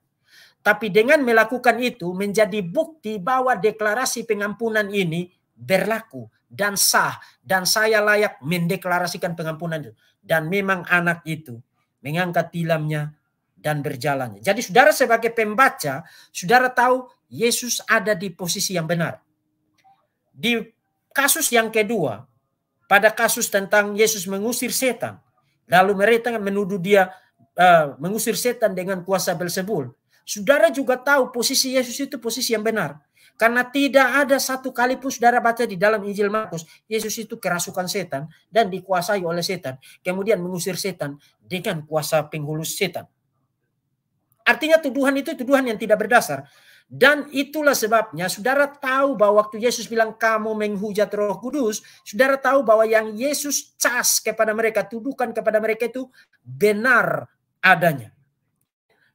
tapi dengan melakukan itu menjadi bukti bahwa deklarasi pengampunan ini berlaku dan sah dan saya layak mendeklarasikan pengampunan itu dan memang anak itu mengangkat tilamnya dan berjalan Jadi saudara sebagai pembaca, saudara tahu Yesus ada di posisi yang benar. Di kasus yang kedua, pada kasus tentang Yesus mengusir setan, lalu mereka menuduh dia uh, mengusir setan dengan kuasa Belzebul. Saudara juga tahu posisi Yesus itu posisi yang benar. Karena tidak ada satu kali pun saudara baca di dalam Injil Markus, Yesus itu kerasukan setan dan dikuasai oleh setan. Kemudian mengusir setan dengan kuasa penghulus setan. Artinya tuduhan itu tuduhan yang tidak berdasar. Dan itulah sebabnya saudara tahu bahwa waktu Yesus bilang kamu menghujat roh kudus, saudara tahu bahwa yang Yesus cas kepada mereka, tuduhkan kepada mereka itu benar adanya.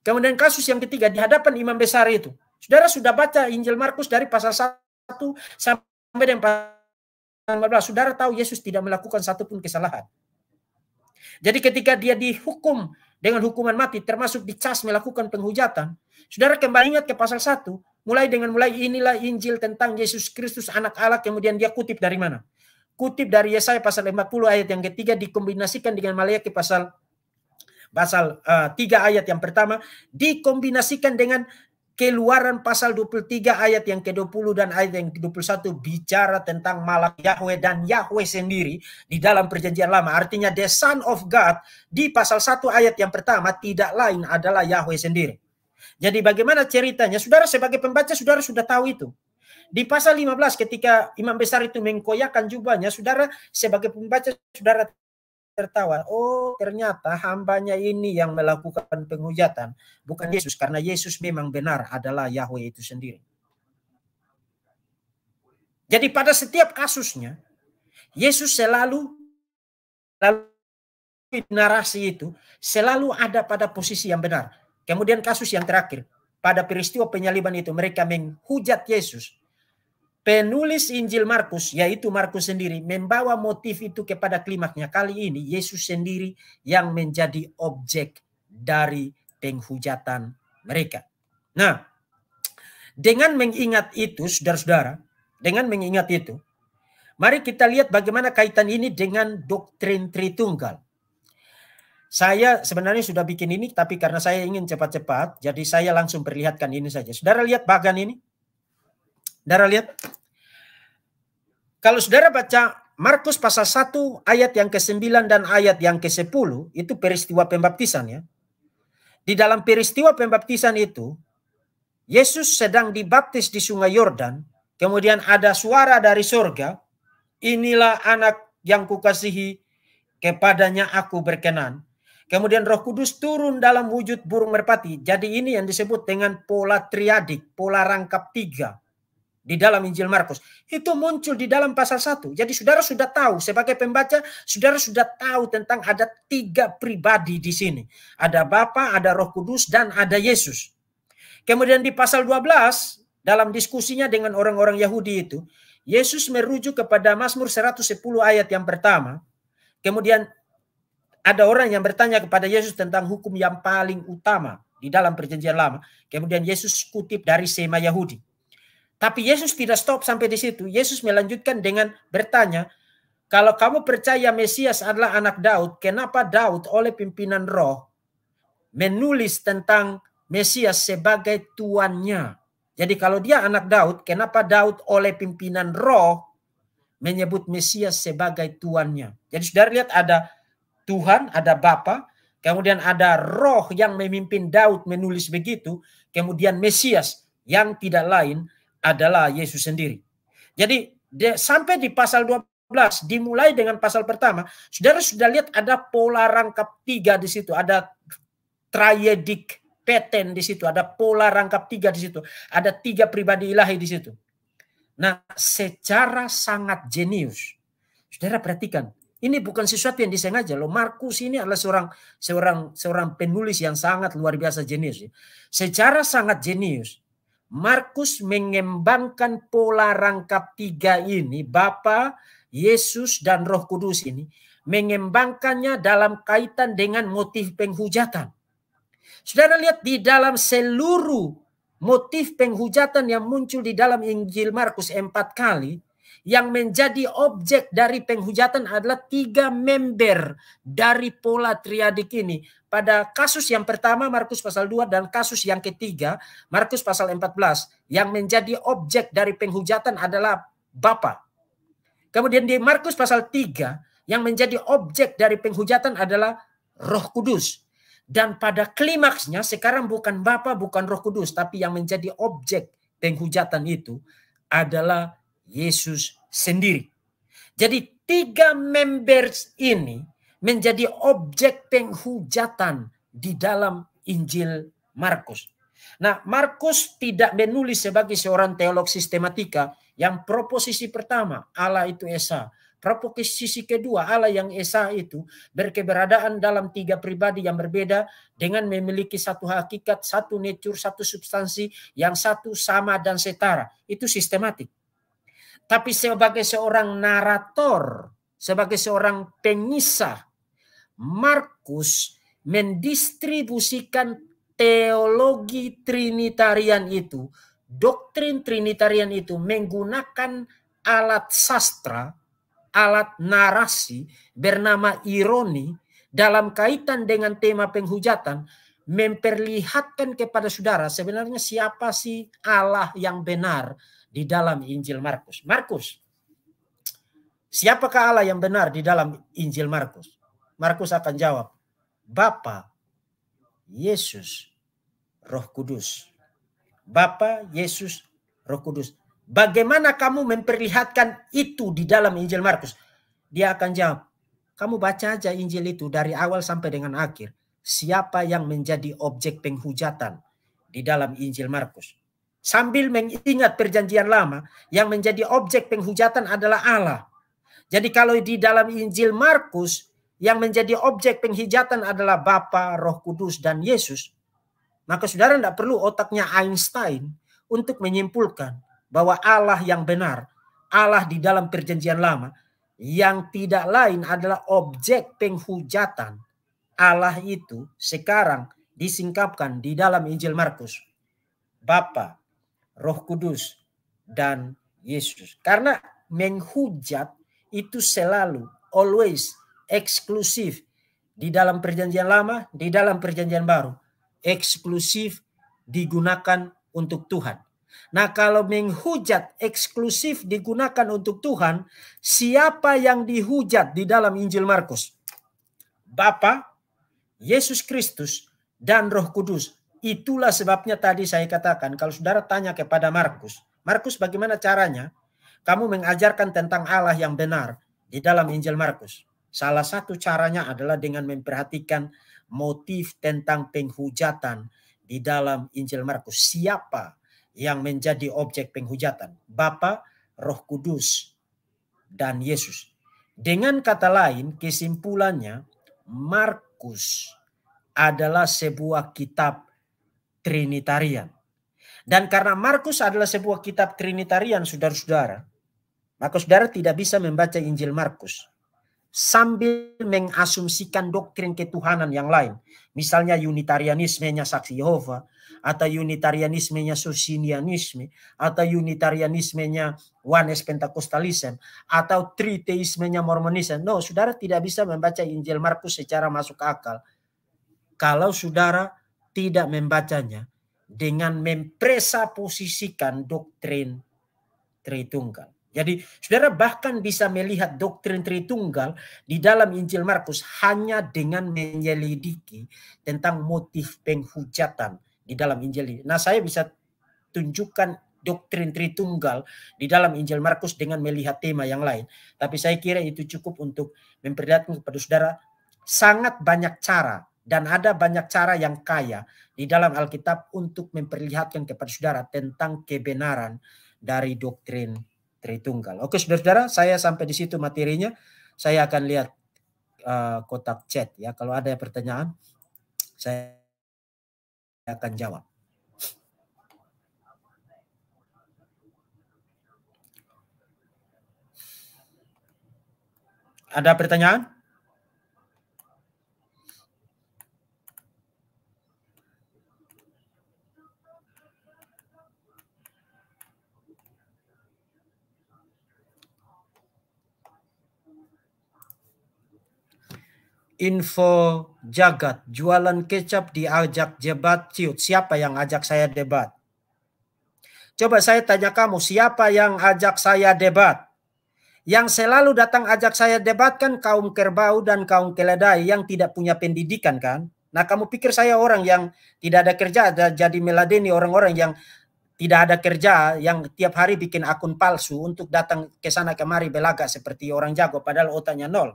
Kemudian kasus yang ketiga di hadapan imam besar itu. Saudara sudah baca Injil Markus dari pasal 1 sampai dengan pasal 15. Saudara tahu Yesus tidak melakukan satupun kesalahan. Jadi ketika dia dihukum dengan hukuman mati, termasuk dicas melakukan penghujatan, saudara kembali ingat ke pasal 1, mulai dengan mulai inilah Injil tentang Yesus Kristus anak Allah, kemudian dia kutip dari mana? Kutip dari Yesaya pasal 50 ayat yang ketiga dikombinasikan dengan Malayaki pasal pasal uh, eh, 3 ayat yang pertama dikombinasikan dengan Keluaran pasal 23 ayat yang ke-20 dan ayat yang ke-21 bicara tentang malak Yahweh dan Yahweh sendiri di dalam perjanjian lama. Artinya the son of God di pasal 1 ayat yang pertama tidak lain adalah Yahweh sendiri. Jadi bagaimana ceritanya? Saudara sebagai pembaca saudara sudah tahu itu. Di pasal 15 ketika imam besar itu mengkoyakan jubahnya, saudara sebagai pembaca saudara tertawa oh ternyata hambanya ini yang melakukan penghujatan, bukan Yesus. Karena Yesus memang benar adalah Yahweh itu sendiri. Jadi pada setiap kasusnya, Yesus selalu, selalu narasi itu selalu ada pada posisi yang benar. Kemudian kasus yang terakhir, pada peristiwa penyaliban itu mereka menghujat Yesus. Penulis Injil Markus, yaitu Markus sendiri, membawa motif itu kepada klimaknya. Kali ini Yesus sendiri yang menjadi objek dari penghujatan mereka. Nah, dengan mengingat itu, saudara-saudara, dengan mengingat itu, mari kita lihat bagaimana kaitan ini dengan doktrin Tritunggal. Saya sebenarnya sudah bikin ini, tapi karena saya ingin cepat-cepat, jadi saya langsung perlihatkan ini saja. Saudara lihat bagan ini. Saudara lihat. Kalau saudara baca Markus pasal 1 ayat yang ke-9 dan ayat yang ke-10 itu peristiwa pembaptisan ya. Di dalam peristiwa pembaptisan itu Yesus sedang dibaptis di sungai Yordan, kemudian ada suara dari surga, inilah anak yang kukasihi, kepadanya aku berkenan. Kemudian roh kudus turun dalam wujud burung merpati. Jadi ini yang disebut dengan pola triadik, pola rangkap tiga di dalam Injil Markus. Itu muncul di dalam pasal 1. Jadi saudara sudah tahu, sebagai pembaca, saudara sudah tahu tentang ada tiga pribadi di sini. Ada Bapa, ada Roh Kudus, dan ada Yesus. Kemudian di pasal 12, dalam diskusinya dengan orang-orang Yahudi itu, Yesus merujuk kepada Mazmur 110 ayat yang pertama. Kemudian ada orang yang bertanya kepada Yesus tentang hukum yang paling utama di dalam perjanjian lama. Kemudian Yesus kutip dari Sema Yahudi. Tapi Yesus tidak stop sampai di situ. Yesus melanjutkan dengan bertanya, kalau kamu percaya Mesias adalah anak Daud, kenapa Daud oleh pimpinan roh menulis tentang Mesias sebagai tuannya? Jadi kalau dia anak Daud, kenapa Daud oleh pimpinan roh menyebut Mesias sebagai tuannya? Jadi sudah lihat ada Tuhan, ada Bapa, kemudian ada roh yang memimpin Daud menulis begitu, kemudian Mesias yang tidak lain adalah Yesus sendiri. Jadi de, sampai di pasal 12 dimulai dengan pasal pertama, Saudara sudah lihat ada pola rangkap tiga di situ, ada triadic pattern di situ, ada pola rangkap tiga di situ, ada tiga pribadi ilahi di situ. Nah, secara sangat jenius, saudara perhatikan, ini bukan sesuatu yang disengaja loh. Markus ini adalah seorang seorang seorang penulis yang sangat luar biasa jenius. Ya. Secara sangat jenius, Markus mengembangkan pola rangkap tiga ini, Bapa, Yesus, dan Roh Kudus ini, mengembangkannya dalam kaitan dengan motif penghujatan. Saudara lihat di dalam seluruh motif penghujatan yang muncul di dalam Injil Markus empat kali, yang menjadi objek dari penghujatan adalah tiga member dari pola triadik ini. Pada kasus yang pertama Markus pasal 2 dan kasus yang ketiga Markus pasal 14 yang menjadi objek dari penghujatan adalah Bapa. Kemudian di Markus pasal 3 yang menjadi objek dari penghujatan adalah Roh Kudus. Dan pada klimaksnya sekarang bukan Bapa, bukan Roh Kudus, tapi yang menjadi objek penghujatan itu adalah Yesus sendiri. Jadi tiga members ini menjadi objek penghujatan di dalam Injil Markus. Nah, Markus tidak menulis sebagai seorang teolog sistematika yang proposisi pertama Allah itu esa, proposisi kedua Allah yang esa itu berkeberadaan dalam tiga pribadi yang berbeda dengan memiliki satu hakikat, satu nature, satu substansi yang satu sama dan setara. Itu sistematik. Tapi sebagai seorang narator, sebagai seorang pengisah, Markus mendistribusikan teologi trinitarian itu, doktrin trinitarian itu menggunakan alat sastra, alat narasi bernama ironi dalam kaitan dengan tema penghujatan memperlihatkan kepada saudara sebenarnya siapa sih Allah yang benar di dalam Injil Markus. Markus, siapakah Allah yang benar di dalam Injil Markus? Markus akan jawab, Bapa Yesus Roh Kudus. Bapa Yesus Roh Kudus. Bagaimana kamu memperlihatkan itu di dalam Injil Markus? Dia akan jawab, kamu baca aja Injil itu dari awal sampai dengan akhir. Siapa yang menjadi objek penghujatan di dalam Injil Markus? sambil mengingat perjanjian lama yang menjadi objek penghujatan adalah Allah. Jadi kalau di dalam Injil Markus yang menjadi objek penghujatan adalah Bapa, Roh Kudus dan Yesus, maka saudara tidak perlu otaknya Einstein untuk menyimpulkan bahwa Allah yang benar, Allah di dalam perjanjian lama yang tidak lain adalah objek penghujatan Allah itu sekarang disingkapkan di dalam Injil Markus. Bapa, Roh Kudus, dan Yesus. Karena menghujat itu selalu, always, eksklusif. Di dalam perjanjian lama, di dalam perjanjian baru. Eksklusif digunakan untuk Tuhan. Nah kalau menghujat eksklusif digunakan untuk Tuhan, siapa yang dihujat di dalam Injil Markus? Bapa, Yesus Kristus, dan Roh Kudus Itulah sebabnya tadi saya katakan kalau saudara tanya kepada Markus, Markus bagaimana caranya kamu mengajarkan tentang Allah yang benar di dalam Injil Markus? Salah satu caranya adalah dengan memperhatikan motif tentang penghujatan di dalam Injil Markus. Siapa yang menjadi objek penghujatan? Bapa, Roh Kudus, dan Yesus. Dengan kata lain, kesimpulannya Markus adalah sebuah kitab Trinitarian. Dan karena Markus adalah sebuah kitab Trinitarian, saudara-saudara, maka saudara tidak bisa membaca Injil Markus sambil mengasumsikan doktrin ketuhanan yang lain. Misalnya Unitarianismenya Saksi Yehova, atau Unitarianismenya Sosinianisme atau Unitarianismenya Wanes Pentecostalism, atau Triteismenya Mormonisme. No, saudara tidak bisa membaca Injil Markus secara masuk akal. Kalau saudara tidak membacanya dengan mempresaposisikan doktrin Tritunggal. Jadi saudara bahkan bisa melihat doktrin Tritunggal di dalam Injil Markus hanya dengan menyelidiki tentang motif penghujatan di dalam Injil Nah saya bisa tunjukkan doktrin Tritunggal di dalam Injil Markus dengan melihat tema yang lain. Tapi saya kira itu cukup untuk memperlihatkan kepada saudara sangat banyak cara dan ada banyak cara yang kaya di dalam Alkitab untuk memperlihatkan kepada saudara tentang kebenaran dari doktrin Tritunggal. Oke saudara-saudara, saya sampai di situ materinya. Saya akan lihat uh, kotak chat ya. Kalau ada pertanyaan, saya akan jawab. Ada pertanyaan? info jagat jualan kecap diajak debat ciut siapa yang ajak saya debat coba saya tanya kamu siapa yang ajak saya debat yang selalu datang ajak saya debat kan kaum kerbau dan kaum keledai yang tidak punya pendidikan kan nah kamu pikir saya orang yang tidak ada kerja ada jadi meladeni orang-orang yang tidak ada kerja yang tiap hari bikin akun palsu untuk datang ke sana kemari belaga seperti orang jago padahal otaknya nol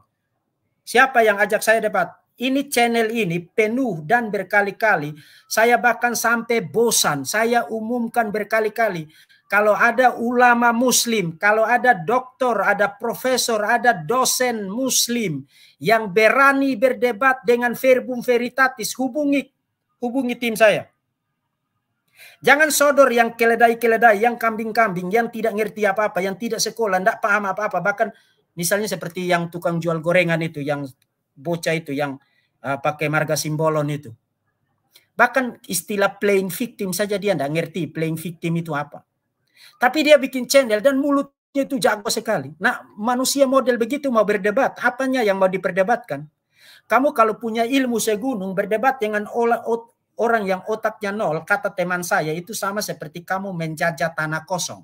Siapa yang ajak saya debat? Ini channel ini penuh dan berkali-kali. Saya bahkan sampai bosan. Saya umumkan berkali-kali. Kalau ada ulama muslim, kalau ada dokter, ada profesor, ada dosen muslim yang berani berdebat dengan verbum veritatis, hubungi hubungi tim saya. Jangan sodor yang keledai-keledai, yang kambing-kambing, yang tidak ngerti apa-apa, yang tidak sekolah, tidak paham apa-apa, bahkan Misalnya seperti yang tukang jual gorengan itu, yang bocah itu, yang uh, pakai marga simbolon itu. Bahkan istilah playing victim saja dia tidak ngerti playing victim itu apa. Tapi dia bikin channel dan mulutnya itu jago sekali. Nah manusia model begitu mau berdebat, apanya yang mau diperdebatkan? Kamu kalau punya ilmu segunung berdebat dengan orang yang otaknya nol, kata teman saya itu sama seperti kamu menjajah tanah kosong.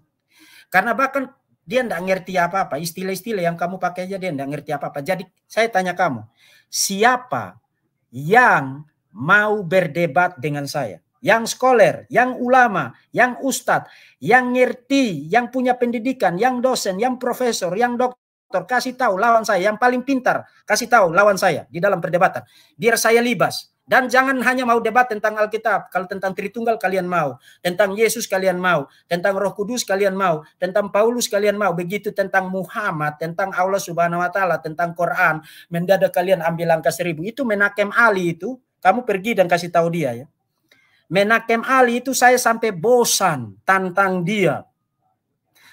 Karena bahkan dia tidak ngerti apa-apa. Istilah-istilah yang kamu pakai aja dia tidak ngerti apa-apa. Jadi saya tanya kamu, siapa yang mau berdebat dengan saya? Yang skoler, yang ulama, yang ustadz, yang ngerti, yang punya pendidikan, yang dosen, yang profesor, yang dokter, kasih tahu lawan saya. Yang paling pintar, kasih tahu lawan saya di dalam perdebatan. Biar saya libas. Dan jangan hanya mau debat tentang Alkitab. Kalau tentang Tritunggal kalian mau. Tentang Yesus kalian mau. Tentang Roh Kudus kalian mau. Tentang Paulus kalian mau. Begitu tentang Muhammad. Tentang Allah subhanahu wa ta'ala. Tentang Quran. Mendadak kalian ambil langkah seribu. Itu Menakem Ali itu. Kamu pergi dan kasih tahu dia ya. Menakem Ali itu saya sampai bosan tentang dia.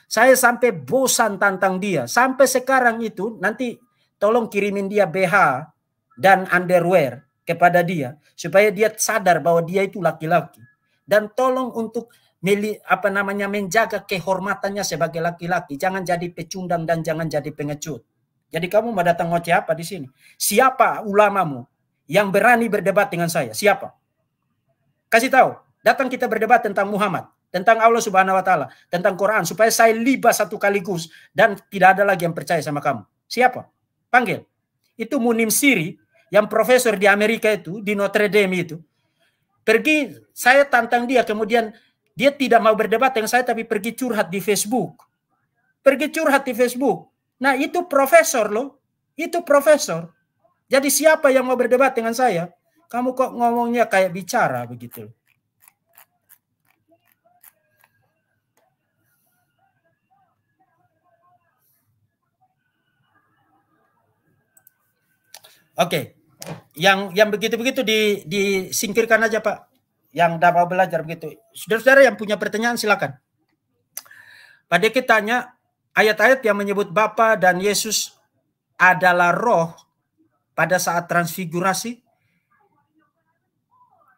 Saya sampai bosan tentang dia. Sampai sekarang itu nanti tolong kirimin dia BH dan underwear kepada dia supaya dia sadar bahwa dia itu laki-laki dan tolong untuk mili, apa namanya menjaga kehormatannya sebagai laki-laki jangan jadi pecundang dan jangan jadi pengecut jadi kamu mau datang ngoceh apa di sini siapa ulamamu yang berani berdebat dengan saya siapa kasih tahu datang kita berdebat tentang Muhammad tentang Allah Subhanahu wa taala, tentang Quran supaya saya liba satu kaligus dan tidak ada lagi yang percaya sama kamu. Siapa? Panggil. Itu Munim Siri yang profesor di Amerika itu, di Notre Dame itu, pergi saya tantang dia, kemudian dia tidak mau berdebat dengan saya tapi pergi curhat di Facebook. Pergi curhat di Facebook. Nah itu profesor loh, itu profesor. Jadi siapa yang mau berdebat dengan saya? Kamu kok ngomongnya kayak bicara begitu. Oke, okay yang yang begitu-begitu di, disingkirkan aja Pak yang dapat belajar begitu. Saudara-saudara yang punya pertanyaan silakan. Pada kita tanya ayat-ayat yang menyebut Bapa dan Yesus adalah roh pada saat transfigurasi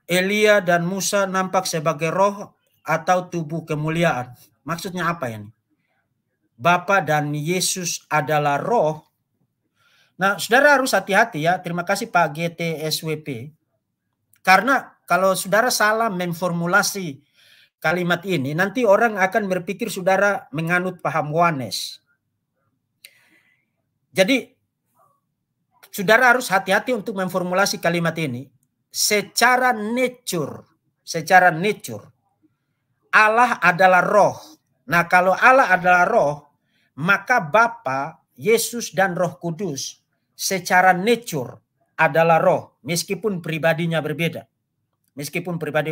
Elia dan Musa nampak sebagai roh atau tubuh kemuliaan. Maksudnya apa ya? Bapa dan Yesus adalah roh Nah, saudara harus hati-hati ya. Terima kasih Pak GTSWP Karena kalau saudara salah memformulasi kalimat ini, nanti orang akan berpikir saudara menganut paham Wanes. Jadi, saudara harus hati-hati untuk memformulasi kalimat ini. Secara nature, secara nature, Allah adalah roh. Nah, kalau Allah adalah roh, maka Bapa, Yesus, dan Roh Kudus secara nature adalah roh, meskipun pribadinya berbeda. Meskipun pribadi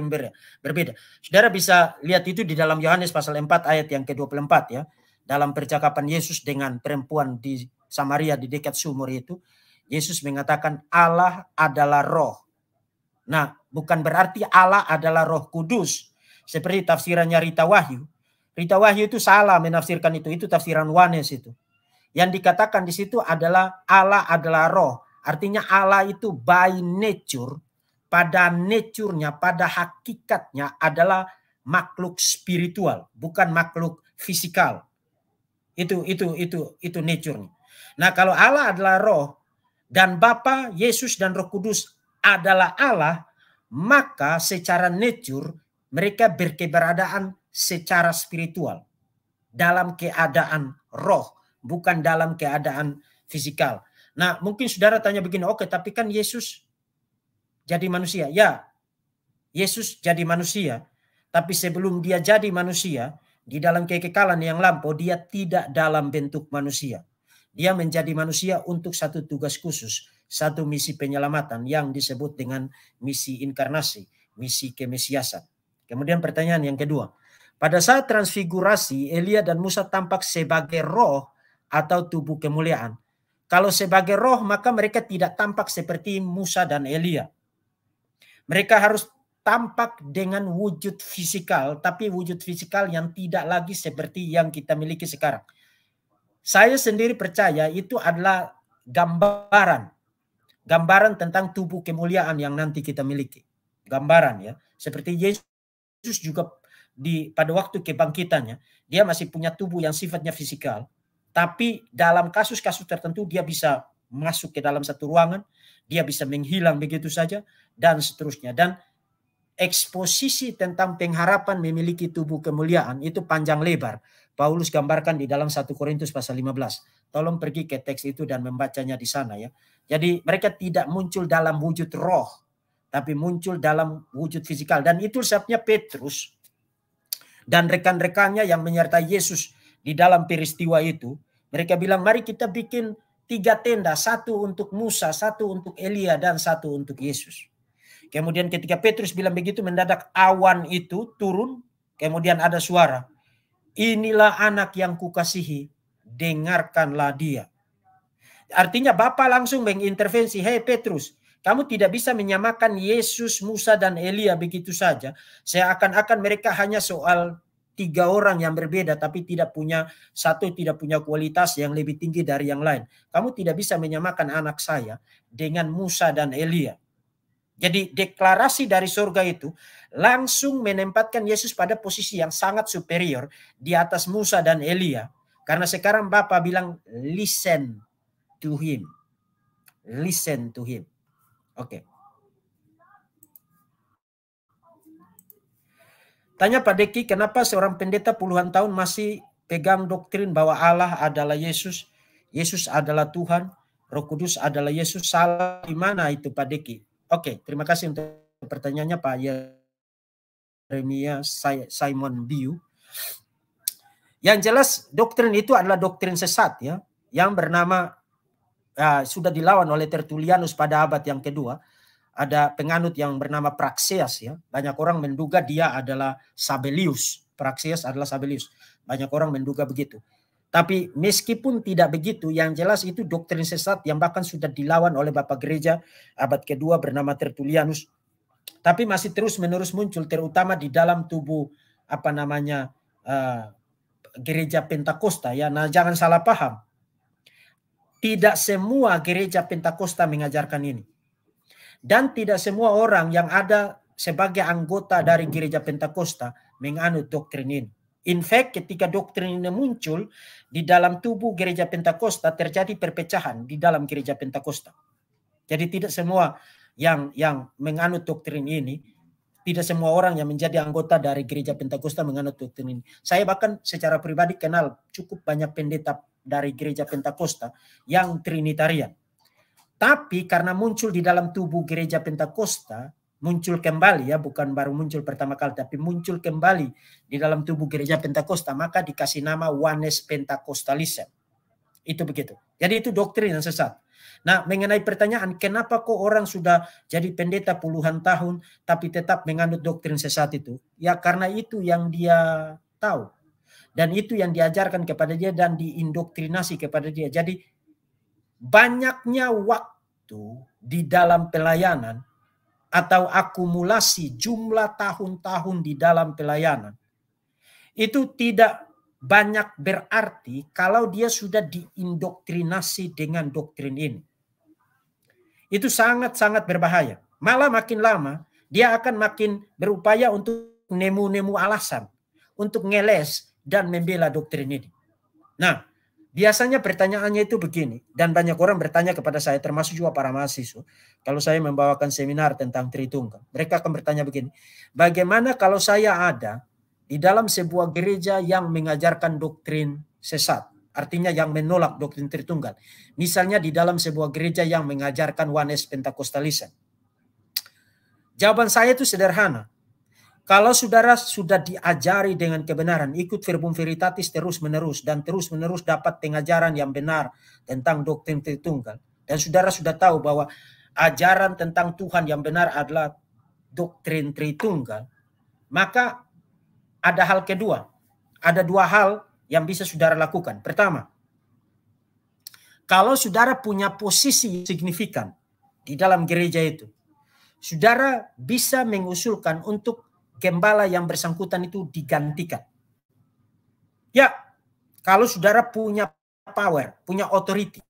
berbeda. Saudara bisa lihat itu di dalam Yohanes pasal 4 ayat yang ke-24 ya. Dalam percakapan Yesus dengan perempuan di Samaria di dekat sumur itu. Yesus mengatakan Allah adalah roh. Nah bukan berarti Allah adalah roh kudus. Seperti tafsirannya Rita Wahyu. Rita Wahyu itu salah menafsirkan itu. Itu tafsiran Wanes itu. Yang dikatakan di situ adalah Allah adalah roh. Artinya Allah itu by nature, pada nature-nya, pada hakikatnya adalah makhluk spiritual, bukan makhluk fisikal. Itu itu itu itu nature-nya. Nah, kalau Allah adalah roh dan Bapa, Yesus dan Roh Kudus adalah Allah, maka secara nature mereka berkeberadaan secara spiritual dalam keadaan roh bukan dalam keadaan fisikal. Nah, mungkin saudara tanya begini, oke, tapi kan Yesus jadi manusia. Ya, Yesus jadi manusia. Tapi sebelum dia jadi manusia, di dalam kekekalan yang lampau, dia tidak dalam bentuk manusia. Dia menjadi manusia untuk satu tugas khusus, satu misi penyelamatan yang disebut dengan misi inkarnasi, misi kemesiasan. Kemudian pertanyaan yang kedua, pada saat transfigurasi, Elia dan Musa tampak sebagai roh atau tubuh kemuliaan. Kalau sebagai roh maka mereka tidak tampak seperti Musa dan Elia. Mereka harus tampak dengan wujud fisikal, tapi wujud fisikal yang tidak lagi seperti yang kita miliki sekarang. Saya sendiri percaya itu adalah gambaran. Gambaran tentang tubuh kemuliaan yang nanti kita miliki. Gambaran ya. Seperti Yesus juga di pada waktu kebangkitannya, dia masih punya tubuh yang sifatnya fisikal. Tapi dalam kasus-kasus tertentu dia bisa masuk ke dalam satu ruangan, dia bisa menghilang begitu saja dan seterusnya. Dan eksposisi tentang pengharapan memiliki tubuh kemuliaan itu panjang lebar. Paulus gambarkan di dalam 1 Korintus pasal 15. Tolong pergi ke teks itu dan membacanya di sana ya. Jadi mereka tidak muncul dalam wujud roh tapi muncul dalam wujud fisikal dan itu sebabnya Petrus dan rekan-rekannya yang menyertai Yesus di dalam peristiwa itu mereka bilang mari kita bikin tiga tenda, satu untuk Musa, satu untuk Elia, dan satu untuk Yesus. Kemudian ketika Petrus bilang begitu mendadak awan itu turun, kemudian ada suara. Inilah anak yang kukasihi, dengarkanlah dia. Artinya Bapak langsung mengintervensi, hei Petrus, kamu tidak bisa menyamakan Yesus, Musa, dan Elia begitu saja. Seakan-akan mereka hanya soal tiga orang yang berbeda tapi tidak punya satu tidak punya kualitas yang lebih tinggi dari yang lain. Kamu tidak bisa menyamakan anak saya dengan Musa dan Elia. Jadi deklarasi dari surga itu langsung menempatkan Yesus pada posisi yang sangat superior di atas Musa dan Elia. Karena sekarang Bapak bilang listen to him. Listen to him. Oke. Okay. Tanya Pak Deki, kenapa seorang pendeta puluhan tahun masih pegang doktrin bahwa Allah adalah Yesus, Yesus adalah Tuhan, Roh Kudus adalah Yesus. Salah di mana itu Pak Deki? Oke, terima kasih untuk pertanyaannya Pak Yeremia Simon Biu. Yang jelas doktrin itu adalah doktrin sesat ya, yang bernama ya, sudah dilawan oleh tertulianus pada abad yang kedua ada penganut yang bernama Praxias ya. Banyak orang menduga dia adalah Sabelius. Praxias adalah Sabelius. Banyak orang menduga begitu. Tapi meskipun tidak begitu, yang jelas itu doktrin sesat yang bahkan sudah dilawan oleh Bapak Gereja abad kedua bernama Tertulianus Tapi masih terus menerus muncul, terutama di dalam tubuh apa namanya uh, gereja Pentakosta ya. Nah jangan salah paham, tidak semua gereja Pentakosta mengajarkan ini. Dan tidak semua orang yang ada sebagai anggota dari gereja Pentakosta menganut doktrin ini. In fact, ketika doktrin ini muncul di dalam tubuh gereja Pentakosta terjadi perpecahan di dalam gereja Pentakosta. Jadi tidak semua yang yang menganut doktrin ini, tidak semua orang yang menjadi anggota dari gereja Pentakosta menganut doktrin ini. Saya bahkan secara pribadi kenal cukup banyak pendeta dari gereja Pentakosta yang trinitarian. Tapi karena muncul di dalam tubuh gereja Pentakosta, muncul kembali ya, bukan baru muncul pertama kali, tapi muncul kembali di dalam tubuh gereja Pentakosta, maka dikasih nama Wanes Pentakostalism. Itu begitu. Jadi itu doktrin yang sesat. Nah, mengenai pertanyaan kenapa kok orang sudah jadi pendeta puluhan tahun tapi tetap menganut doktrin sesat itu? Ya karena itu yang dia tahu dan itu yang diajarkan kepada dia dan diindoktrinasi kepada dia. Jadi banyaknya waktu di dalam pelayanan atau akumulasi jumlah tahun-tahun di dalam pelayanan itu tidak banyak berarti kalau dia sudah diindoktrinasi dengan doktrin ini. Itu sangat-sangat berbahaya. Malah makin lama dia akan makin berupaya untuk nemu-nemu alasan untuk ngeles dan membela doktrin ini. Nah, Biasanya pertanyaannya itu begini, dan banyak orang bertanya kepada saya, termasuk juga para mahasiswa, kalau saya membawakan seminar tentang Tritunggal, mereka akan bertanya begini, bagaimana kalau saya ada di dalam sebuah gereja yang mengajarkan doktrin sesat, artinya yang menolak doktrin Tritunggal. Misalnya di dalam sebuah gereja yang mengajarkan Wanes Pentakostalism. Jawaban saya itu sederhana. Kalau saudara sudah diajari dengan kebenaran, ikut verbum veritatis terus-menerus dan terus-menerus dapat pengajaran yang benar tentang doktrin Tritunggal. Dan saudara sudah tahu bahwa ajaran tentang Tuhan yang benar adalah doktrin Tritunggal. Maka ada hal kedua. Ada dua hal yang bisa saudara lakukan. Pertama, kalau saudara punya posisi signifikan di dalam gereja itu, saudara bisa mengusulkan untuk gembala yang bersangkutan itu digantikan. Ya, kalau saudara punya power, punya authority,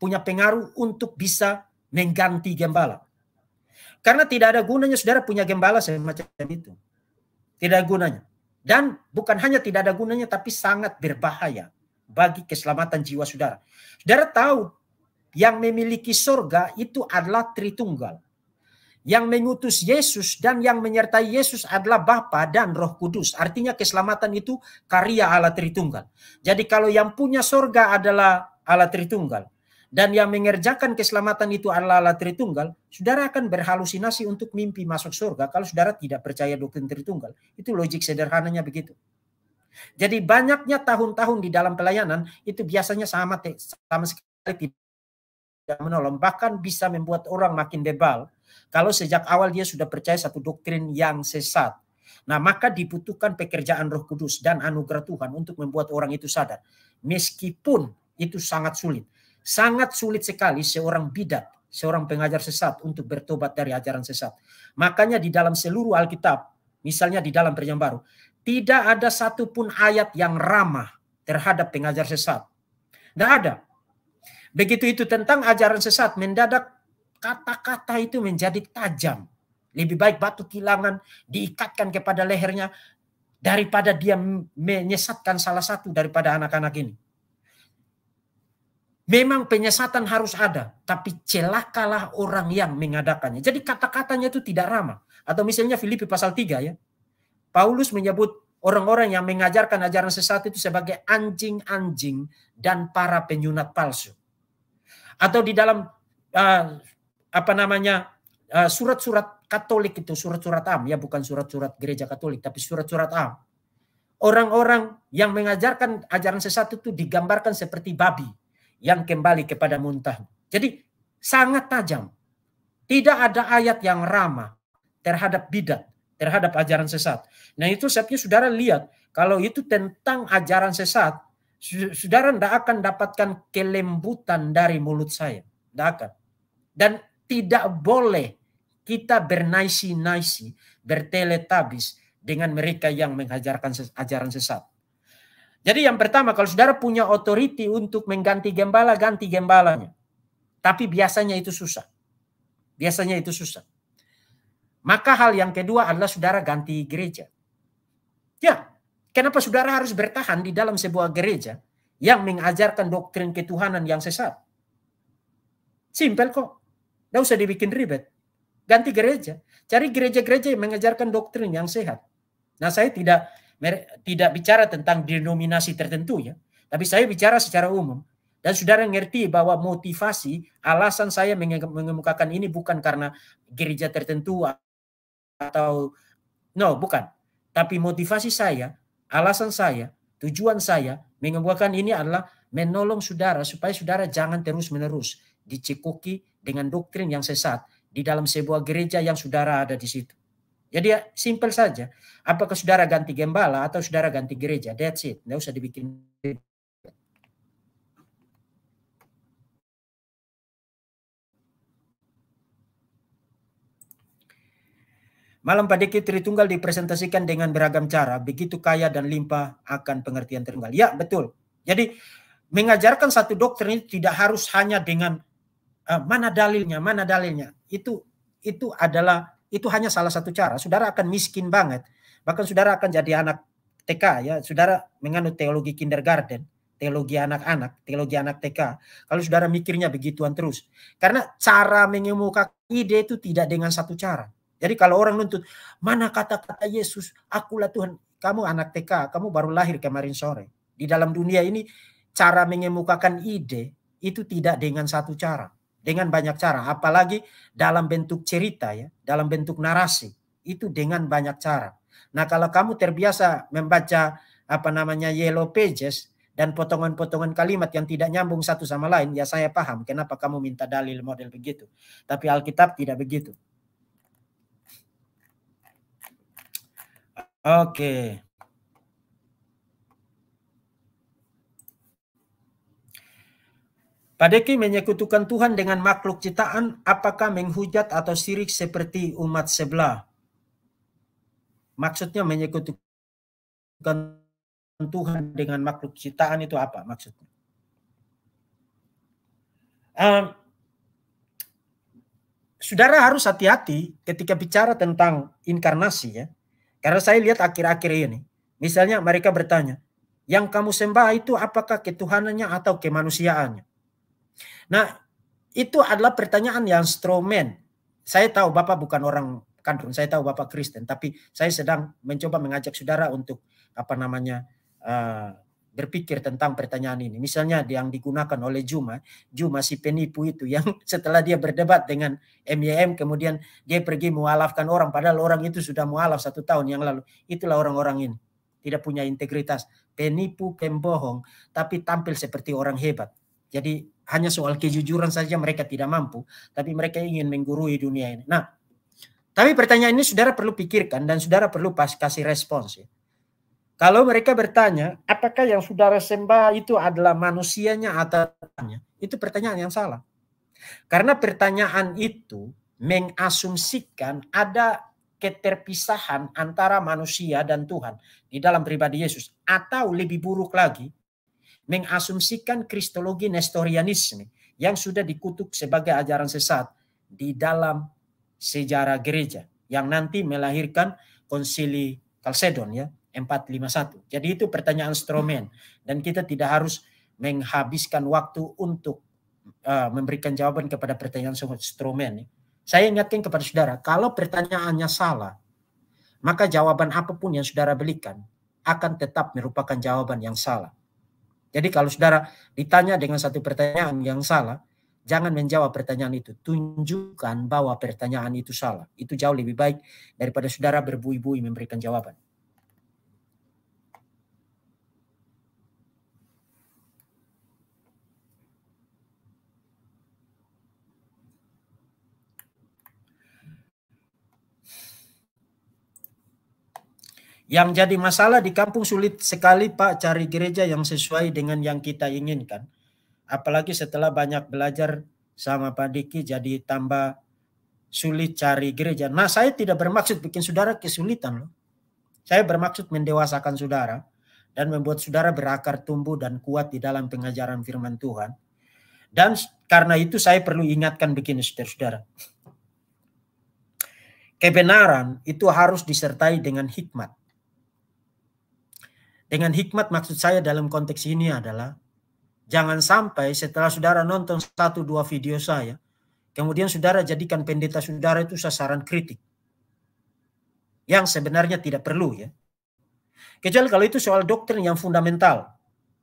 punya pengaruh untuk bisa mengganti gembala. Karena tidak ada gunanya saudara punya gembala semacam itu. Tidak ada gunanya. Dan bukan hanya tidak ada gunanya, tapi sangat berbahaya bagi keselamatan jiwa saudara. Saudara tahu yang memiliki sorga itu adalah Tritunggal. Yang mengutus Yesus dan yang menyertai Yesus adalah Bapa dan Roh Kudus. Artinya keselamatan itu karya Allah Tritunggal. Jadi kalau yang punya sorga adalah Allah Tritunggal dan yang mengerjakan keselamatan itu adalah Allah Tritunggal, saudara akan berhalusinasi untuk mimpi masuk surga kalau saudara tidak percaya doktrin Tritunggal. Itu logik sederhananya begitu. Jadi banyaknya tahun-tahun di dalam pelayanan itu biasanya sama sama sekali tidak menolong, bahkan bisa membuat orang makin bebal kalau sejak awal dia sudah percaya satu doktrin yang sesat, nah maka dibutuhkan pekerjaan Roh Kudus dan anugerah Tuhan untuk membuat orang itu sadar. Meskipun itu sangat sulit. Sangat sulit sekali seorang bidat, seorang pengajar sesat untuk bertobat dari ajaran sesat. Makanya di dalam seluruh Alkitab, misalnya di dalam Perjanjian Baru, tidak ada satupun ayat yang ramah terhadap pengajar sesat. Tidak ada. Begitu itu tentang ajaran sesat, mendadak kata-kata itu menjadi tajam. Lebih baik batu kilangan diikatkan kepada lehernya daripada dia menyesatkan salah satu daripada anak-anak ini. Memang penyesatan harus ada, tapi celakalah orang yang mengadakannya. Jadi kata-katanya itu tidak ramah. Atau misalnya Filipi pasal 3 ya. Paulus menyebut orang-orang yang mengajarkan ajaran sesat itu sebagai anjing-anjing dan para penyunat palsu. Atau di dalam uh, apa namanya eh, surat-surat Katolik itu surat-surat am ya bukan surat-surat gereja Katolik tapi surat-surat am orang-orang yang mengajarkan ajaran sesat itu digambarkan seperti babi yang kembali kepada muntah jadi sangat tajam tidak ada ayat yang ramah terhadap bidat terhadap ajaran sesat nah itu setnya saudara lihat kalau itu tentang ajaran sesat saudara tidak akan dapatkan kelembutan dari mulut saya tidak akan dan tidak boleh kita bernaisi-naisi, berteletabis dengan mereka yang mengajarkan ajaran sesat. Jadi yang pertama, kalau saudara punya otoriti untuk mengganti gembala, ganti gembalanya. Tapi biasanya itu susah. Biasanya itu susah. Maka hal yang kedua adalah saudara ganti gereja. Ya, kenapa saudara harus bertahan di dalam sebuah gereja yang mengajarkan doktrin ketuhanan yang sesat? Simpel kok. Nggak usah dibikin ribet. Ganti gereja. Cari gereja-gereja yang mengajarkan doktrin yang sehat. Nah saya tidak tidak bicara tentang denominasi tertentu ya. Tapi saya bicara secara umum. Dan saudara ngerti bahwa motivasi alasan saya mengemukakan ini bukan karena gereja tertentu atau no bukan. Tapi motivasi saya, alasan saya, tujuan saya mengemukakan ini adalah menolong saudara supaya saudara jangan terus-menerus dicekoki dengan doktrin yang sesat di dalam sebuah gereja yang saudara ada di situ. Jadi ya, simpel simple saja. Apakah saudara ganti gembala atau saudara ganti gereja? That's it. Nggak usah dibikin. Malam Padeki Tritunggal dipresentasikan dengan beragam cara, begitu kaya dan limpah akan pengertian Tritunggal. Ya, betul. Jadi mengajarkan satu doktrin itu tidak harus hanya dengan Eh, mana dalilnya, mana dalilnya. Itu itu adalah itu hanya salah satu cara. Saudara akan miskin banget. Bahkan saudara akan jadi anak TK ya. Saudara menganut teologi kindergarten, teologi anak-anak, teologi anak TK. Kalau saudara mikirnya begituan terus. Karena cara mengemukakan ide itu tidak dengan satu cara. Jadi kalau orang nuntut, mana kata-kata Yesus, akulah Tuhan. Kamu anak TK, kamu baru lahir kemarin sore. Di dalam dunia ini, cara mengemukakan ide itu tidak dengan satu cara dengan banyak cara, apalagi dalam bentuk cerita ya, dalam bentuk narasi itu dengan banyak cara. Nah, kalau kamu terbiasa membaca apa namanya yellow pages dan potongan-potongan kalimat yang tidak nyambung satu sama lain, ya saya paham kenapa kamu minta dalil model begitu. Tapi Alkitab tidak begitu. Oke. Okay. Padeki menyekutukan Tuhan dengan makhluk ciptaan, apakah menghujat atau sirik seperti umat sebelah? Maksudnya menyekutukan Tuhan dengan makhluk ciptaan itu apa maksudnya? Um, saudara harus hati-hati ketika bicara tentang inkarnasi ya. Karena saya lihat akhir-akhir ini, misalnya mereka bertanya, yang kamu sembah itu apakah ketuhanannya atau kemanusiaannya? Nah, itu adalah pertanyaan yang stromen Saya tahu Bapak bukan orang kandung, saya tahu Bapak Kristen, tapi saya sedang mencoba mengajak saudara untuk apa namanya uh, berpikir tentang pertanyaan ini. Misalnya yang digunakan oleh Juma, Juma si penipu itu yang setelah dia berdebat dengan MYM kemudian dia pergi mualafkan orang padahal orang itu sudah mualaf satu tahun yang lalu. Itulah orang-orang ini tidak punya integritas, penipu, pembohong, tapi tampil seperti orang hebat. Jadi hanya soal kejujuran saja mereka tidak mampu, tapi mereka ingin menggurui dunia ini. Nah, tapi pertanyaan ini saudara perlu pikirkan dan saudara perlu pas kasih respons ya. Kalau mereka bertanya, apakah yang saudara sembah itu adalah manusianya atau Tuhannya? Itu pertanyaan yang salah. Karena pertanyaan itu mengasumsikan ada keterpisahan antara manusia dan Tuhan di dalam pribadi Yesus. Atau lebih buruk lagi, mengasumsikan kristologi nestorianisme yang sudah dikutuk sebagai ajaran sesat di dalam sejarah gereja yang nanti melahirkan konsili Kalsedon ya 451. Jadi itu pertanyaan stromen dan kita tidak harus menghabiskan waktu untuk uh, memberikan jawaban kepada pertanyaan stromen. Saya ingatkan kepada saudara, kalau pertanyaannya salah, maka jawaban apapun yang saudara belikan akan tetap merupakan jawaban yang salah. Jadi kalau saudara ditanya dengan satu pertanyaan yang salah, jangan menjawab pertanyaan itu. Tunjukkan bahwa pertanyaan itu salah. Itu jauh lebih baik daripada saudara berbui-bui memberikan jawaban. Yang jadi masalah di kampung sulit sekali Pak cari gereja yang sesuai dengan yang kita inginkan. Apalagi setelah banyak belajar sama Pak Diki jadi tambah sulit cari gereja. Nah saya tidak bermaksud bikin saudara kesulitan loh. Saya bermaksud mendewasakan saudara dan membuat saudara berakar tumbuh dan kuat di dalam pengajaran firman Tuhan. Dan karena itu saya perlu ingatkan begini saudara-saudara. Kebenaran itu harus disertai dengan hikmat. Dengan hikmat maksud saya dalam konteks ini adalah jangan sampai setelah saudara nonton satu dua video saya, kemudian saudara jadikan pendeta saudara itu sasaran kritik. Yang sebenarnya tidak perlu ya. Kecuali kalau itu soal doktrin yang fundamental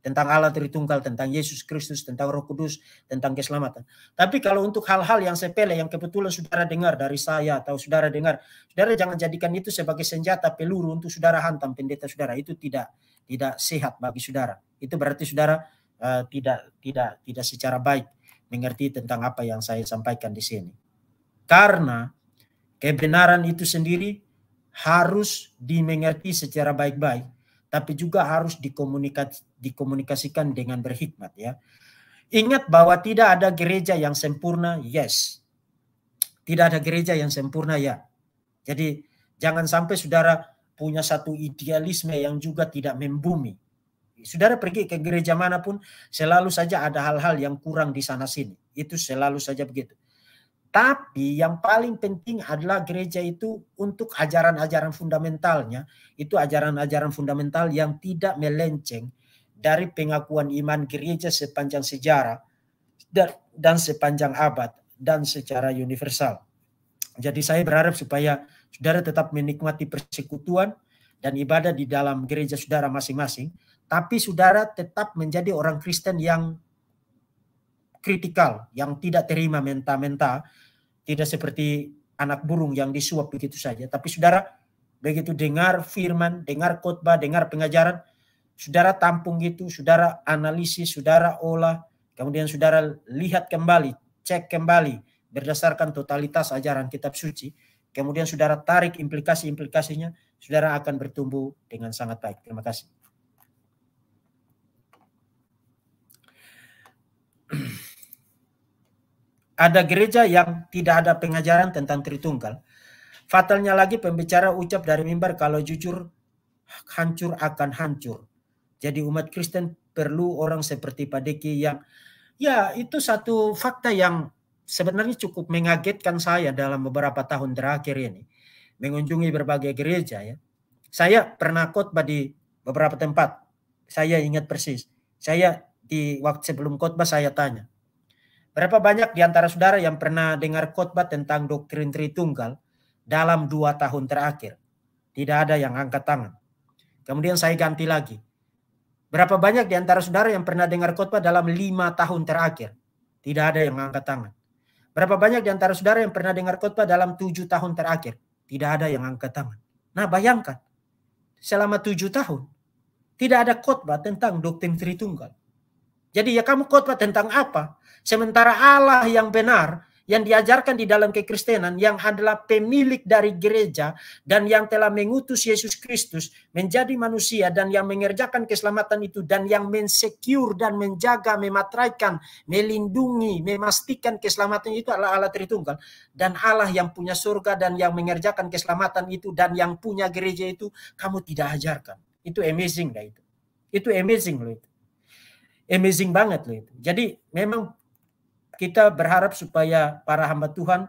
tentang Allah Tritunggal, tentang Yesus Kristus, tentang Roh Kudus, tentang keselamatan. Tapi kalau untuk hal-hal yang sepele yang kebetulan saudara dengar dari saya atau saudara dengar, saudara jangan jadikan itu sebagai senjata peluru untuk saudara hantam pendeta saudara. Itu tidak tidak sehat bagi saudara. Itu berarti saudara uh, tidak tidak tidak secara baik mengerti tentang apa yang saya sampaikan di sini. Karena kebenaran itu sendiri harus dimengerti secara baik-baik, tapi juga harus dikomunikasi, dikomunikasikan dengan berhikmat ya. Ingat bahwa tidak ada gereja yang sempurna, yes. Tidak ada gereja yang sempurna ya. Jadi jangan sampai saudara punya satu idealisme yang juga tidak membumi. Saudara pergi ke gereja manapun, selalu saja ada hal-hal yang kurang di sana sini. Itu selalu saja begitu. Tapi yang paling penting adalah gereja itu untuk ajaran-ajaran fundamentalnya, itu ajaran-ajaran fundamental yang tidak melenceng dari pengakuan iman gereja sepanjang sejarah dan sepanjang abad dan secara universal. Jadi saya berharap supaya Saudara tetap menikmati persekutuan dan ibadah di dalam gereja saudara masing-masing, tapi saudara tetap menjadi orang Kristen yang kritikal, yang tidak terima menta-menta, tidak seperti anak burung yang disuap begitu saja. Tapi saudara begitu dengar firman, dengar khotbah, dengar pengajaran, saudara tampung itu, saudara analisis, saudara olah, kemudian saudara lihat kembali, cek kembali berdasarkan totalitas ajaran kitab suci, kemudian saudara tarik implikasi-implikasinya, saudara akan bertumbuh dengan sangat baik. Terima kasih. Ada gereja yang tidak ada pengajaran tentang Tritunggal. Fatalnya lagi pembicara ucap dari mimbar kalau jujur hancur akan hancur. Jadi umat Kristen perlu orang seperti Pak Deki yang ya itu satu fakta yang sebenarnya cukup mengagetkan saya dalam beberapa tahun terakhir ini mengunjungi berbagai gereja ya. Saya pernah khotbah di beberapa tempat. Saya ingat persis. Saya di waktu sebelum khotbah saya tanya, berapa banyak di antara saudara yang pernah dengar khotbah tentang doktrin Tritunggal dalam dua tahun terakhir? Tidak ada yang angkat tangan. Kemudian saya ganti lagi. Berapa banyak di antara saudara yang pernah dengar khotbah dalam lima tahun terakhir? Tidak ada yang angkat tangan. Berapa banyak di antara saudara yang pernah dengar khotbah dalam tujuh tahun terakhir? Tidak ada yang angkat tangan. Nah bayangkan, selama tujuh tahun, tidak ada khotbah tentang doktrin Tritunggal. Jadi ya kamu khotbah tentang apa? Sementara Allah yang benar yang diajarkan di dalam kekristenan yang adalah pemilik dari gereja dan yang telah mengutus Yesus Kristus menjadi manusia dan yang mengerjakan keselamatan itu dan yang mensecure dan menjaga, mematraikan, melindungi, memastikan keselamatan itu adalah Allah Tritunggal dan Allah yang punya surga dan yang mengerjakan keselamatan itu dan yang punya gereja itu kamu tidak ajarkan. Itu amazing lah itu. Itu amazing loh itu. Amazing banget loh itu. Jadi memang kita berharap supaya para hamba Tuhan,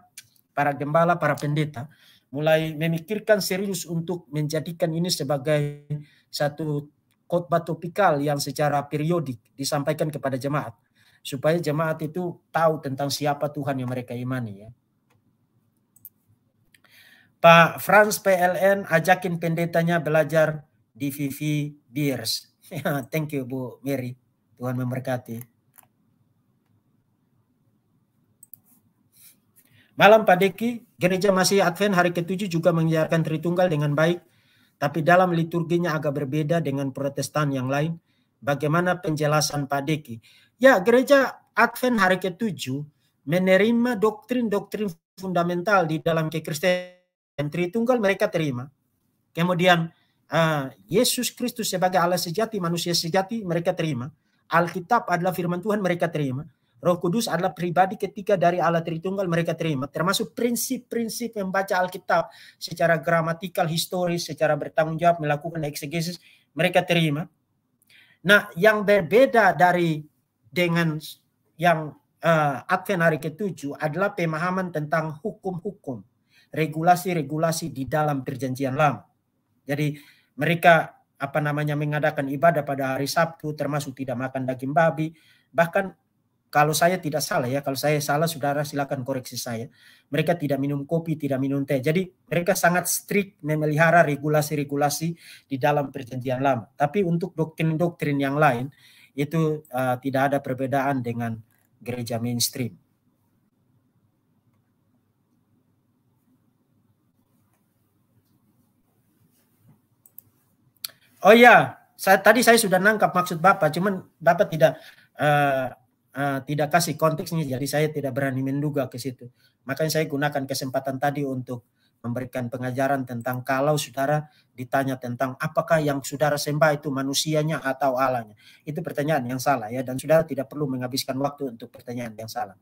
para gembala, para pendeta mulai memikirkan serius untuk menjadikan ini sebagai satu khotbah topikal yang secara periodik disampaikan kepada jemaat supaya jemaat itu tahu tentang siapa Tuhan yang mereka imani ya. Pak Franz PLN ajakin pendetanya belajar di Vivi Beers. Thank you Bu Mary. Tuhan memberkati. Malam Pak Deki, gereja masih Advent hari ke-7 juga menyiarkan Tritunggal dengan baik, tapi dalam liturginya agak berbeda dengan protestan yang lain. Bagaimana penjelasan Pak Deki? Ya, gereja Advent hari ke-7 menerima doktrin-doktrin fundamental di dalam kekristenan Tritunggal mereka terima. Kemudian uh, Yesus Kristus sebagai Allah sejati, manusia sejati mereka terima. Alkitab adalah firman Tuhan mereka terima. Roh Kudus adalah pribadi ketika dari Allah Tritunggal mereka terima. Termasuk prinsip-prinsip membaca Alkitab secara gramatikal, historis, secara bertanggung jawab, melakukan eksegesis, mereka terima. Nah, yang berbeda dari dengan yang uh, Advent hari ketujuh adalah pemahaman tentang hukum-hukum, regulasi-regulasi di dalam perjanjian lama. Jadi mereka apa namanya mengadakan ibadah pada hari Sabtu termasuk tidak makan daging babi, bahkan kalau saya tidak salah ya, kalau saya salah saudara silakan koreksi saya. Mereka tidak minum kopi, tidak minum teh. Jadi mereka sangat strict memelihara regulasi-regulasi di dalam perjanjian lama. Tapi untuk doktrin-doktrin yang lain itu uh, tidak ada perbedaan dengan gereja mainstream. Oh ya, saya tadi saya sudah nangkap maksud Bapak, cuman Bapak tidak uh, Eh, tidak kasih konteksnya, jadi saya tidak berani menduga ke situ. Makanya saya gunakan kesempatan tadi untuk memberikan pengajaran tentang kalau saudara ditanya tentang apakah yang saudara sembah itu manusianya atau Allahnya. Itu pertanyaan yang salah ya dan saudara tidak perlu menghabiskan waktu untuk pertanyaan yang salah.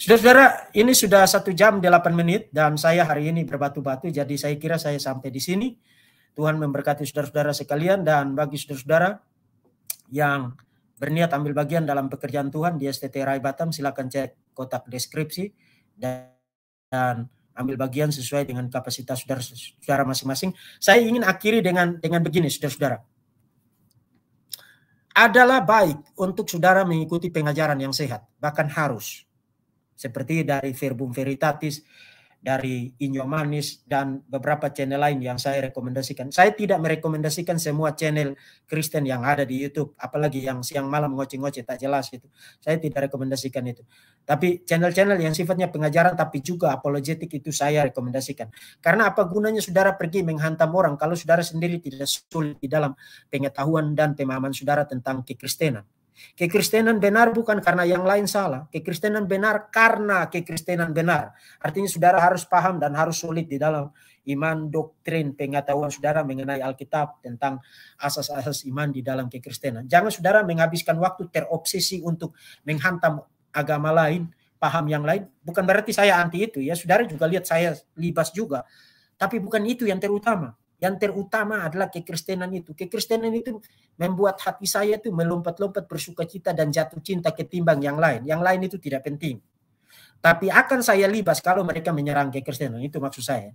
Saudara-saudara, ini sudah satu jam 8 menit dan saya hari ini berbatu-batu jadi saya kira saya sampai di sini. Tuhan memberkati saudara-saudara sekalian dan bagi saudara-saudara yang berniat ambil bagian dalam pekerjaan Tuhan di STT Rai Batam, silakan cek kotak deskripsi dan, ambil bagian sesuai dengan kapasitas saudara-saudara masing-masing. Saya ingin akhiri dengan dengan begini, saudara-saudara. Adalah baik untuk saudara mengikuti pengajaran yang sehat, bahkan harus. Seperti dari verbum veritatis dari Inyo Manis dan beberapa channel lain yang saya rekomendasikan. Saya tidak merekomendasikan semua channel Kristen yang ada di YouTube, apalagi yang siang malam ngoceh-ngoceh tak jelas itu. Saya tidak rekomendasikan itu. Tapi channel-channel yang sifatnya pengajaran tapi juga apologetik itu saya rekomendasikan. Karena apa gunanya saudara pergi menghantam orang kalau saudara sendiri tidak sulit di dalam pengetahuan dan pemahaman saudara tentang kekristenan. Kekristenan benar bukan karena yang lain salah. Kekristenan benar karena kekristenan benar. Artinya saudara harus paham dan harus sulit di dalam iman, doktrin, pengetahuan saudara mengenai Alkitab tentang asas-asas iman di dalam kekristenan. Jangan saudara menghabiskan waktu terobsesi untuk menghantam agama lain, paham yang lain. Bukan berarti saya anti itu ya. Saudara juga lihat saya libas juga. Tapi bukan itu yang terutama. Yang terutama adalah kekristenan itu. Kekristenan itu membuat hati saya itu melompat-lompat bersuka cita dan jatuh cinta ketimbang yang lain. Yang lain itu tidak penting. Tapi akan saya libas kalau mereka menyerang kekristenan. Itu maksud saya.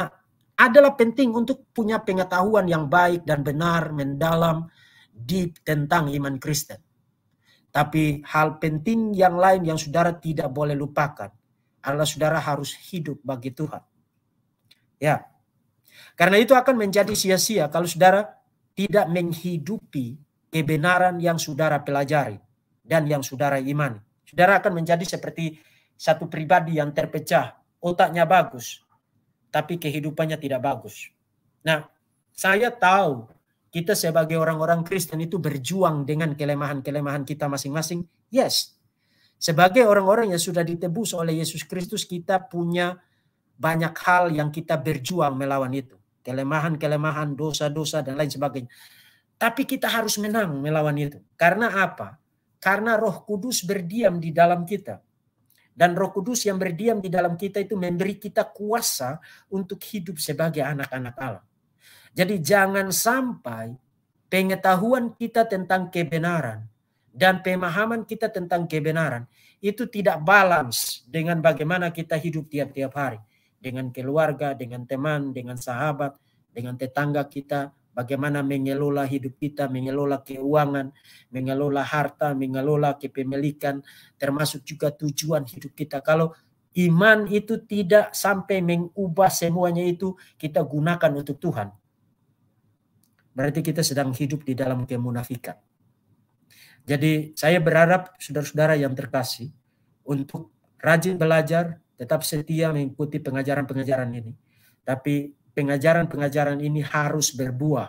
Nah, adalah penting untuk punya pengetahuan yang baik dan benar, mendalam, deep tentang iman Kristen. Tapi hal penting yang lain yang saudara tidak boleh lupakan adalah saudara harus hidup bagi Tuhan. Ya, karena itu akan menjadi sia-sia kalau saudara tidak menghidupi kebenaran yang saudara pelajari dan yang saudara iman. Saudara akan menjadi seperti satu pribadi yang terpecah, otaknya bagus, tapi kehidupannya tidak bagus. Nah, saya tahu kita sebagai orang-orang Kristen itu berjuang dengan kelemahan-kelemahan kita masing-masing. Yes, sebagai orang-orang yang sudah ditebus oleh Yesus Kristus, kita punya banyak hal yang kita berjuang melawan itu kelemahan-kelemahan, dosa-dosa dan lain sebagainya. Tapi kita harus menang melawan itu. Karena apa? Karena Roh Kudus berdiam di dalam kita. Dan Roh Kudus yang berdiam di dalam kita itu memberi kita kuasa untuk hidup sebagai anak-anak Allah. Jadi jangan sampai pengetahuan kita tentang kebenaran dan pemahaman kita tentang kebenaran itu tidak balance dengan bagaimana kita hidup tiap-tiap hari dengan keluarga, dengan teman, dengan sahabat, dengan tetangga kita, bagaimana mengelola hidup kita, mengelola keuangan, mengelola harta, mengelola kepemilikan, termasuk juga tujuan hidup kita. Kalau iman itu tidak sampai mengubah semuanya itu kita gunakan untuk Tuhan. Berarti kita sedang hidup di dalam kemunafikan. Jadi saya berharap saudara-saudara yang terkasih untuk rajin belajar, tetap setia mengikuti pengajaran-pengajaran ini. Tapi pengajaran-pengajaran ini harus berbuah,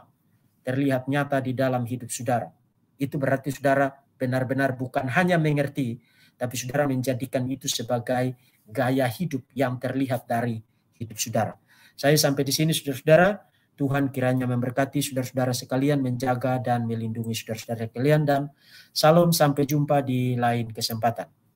terlihat nyata di dalam hidup saudara. Itu berarti saudara benar-benar bukan hanya mengerti, tapi saudara menjadikan itu sebagai gaya hidup yang terlihat dari hidup saudara. Saya sampai di sini saudara-saudara, Tuhan kiranya memberkati saudara-saudara sekalian, menjaga dan melindungi saudara-saudara sekalian dan salam sampai jumpa di lain kesempatan.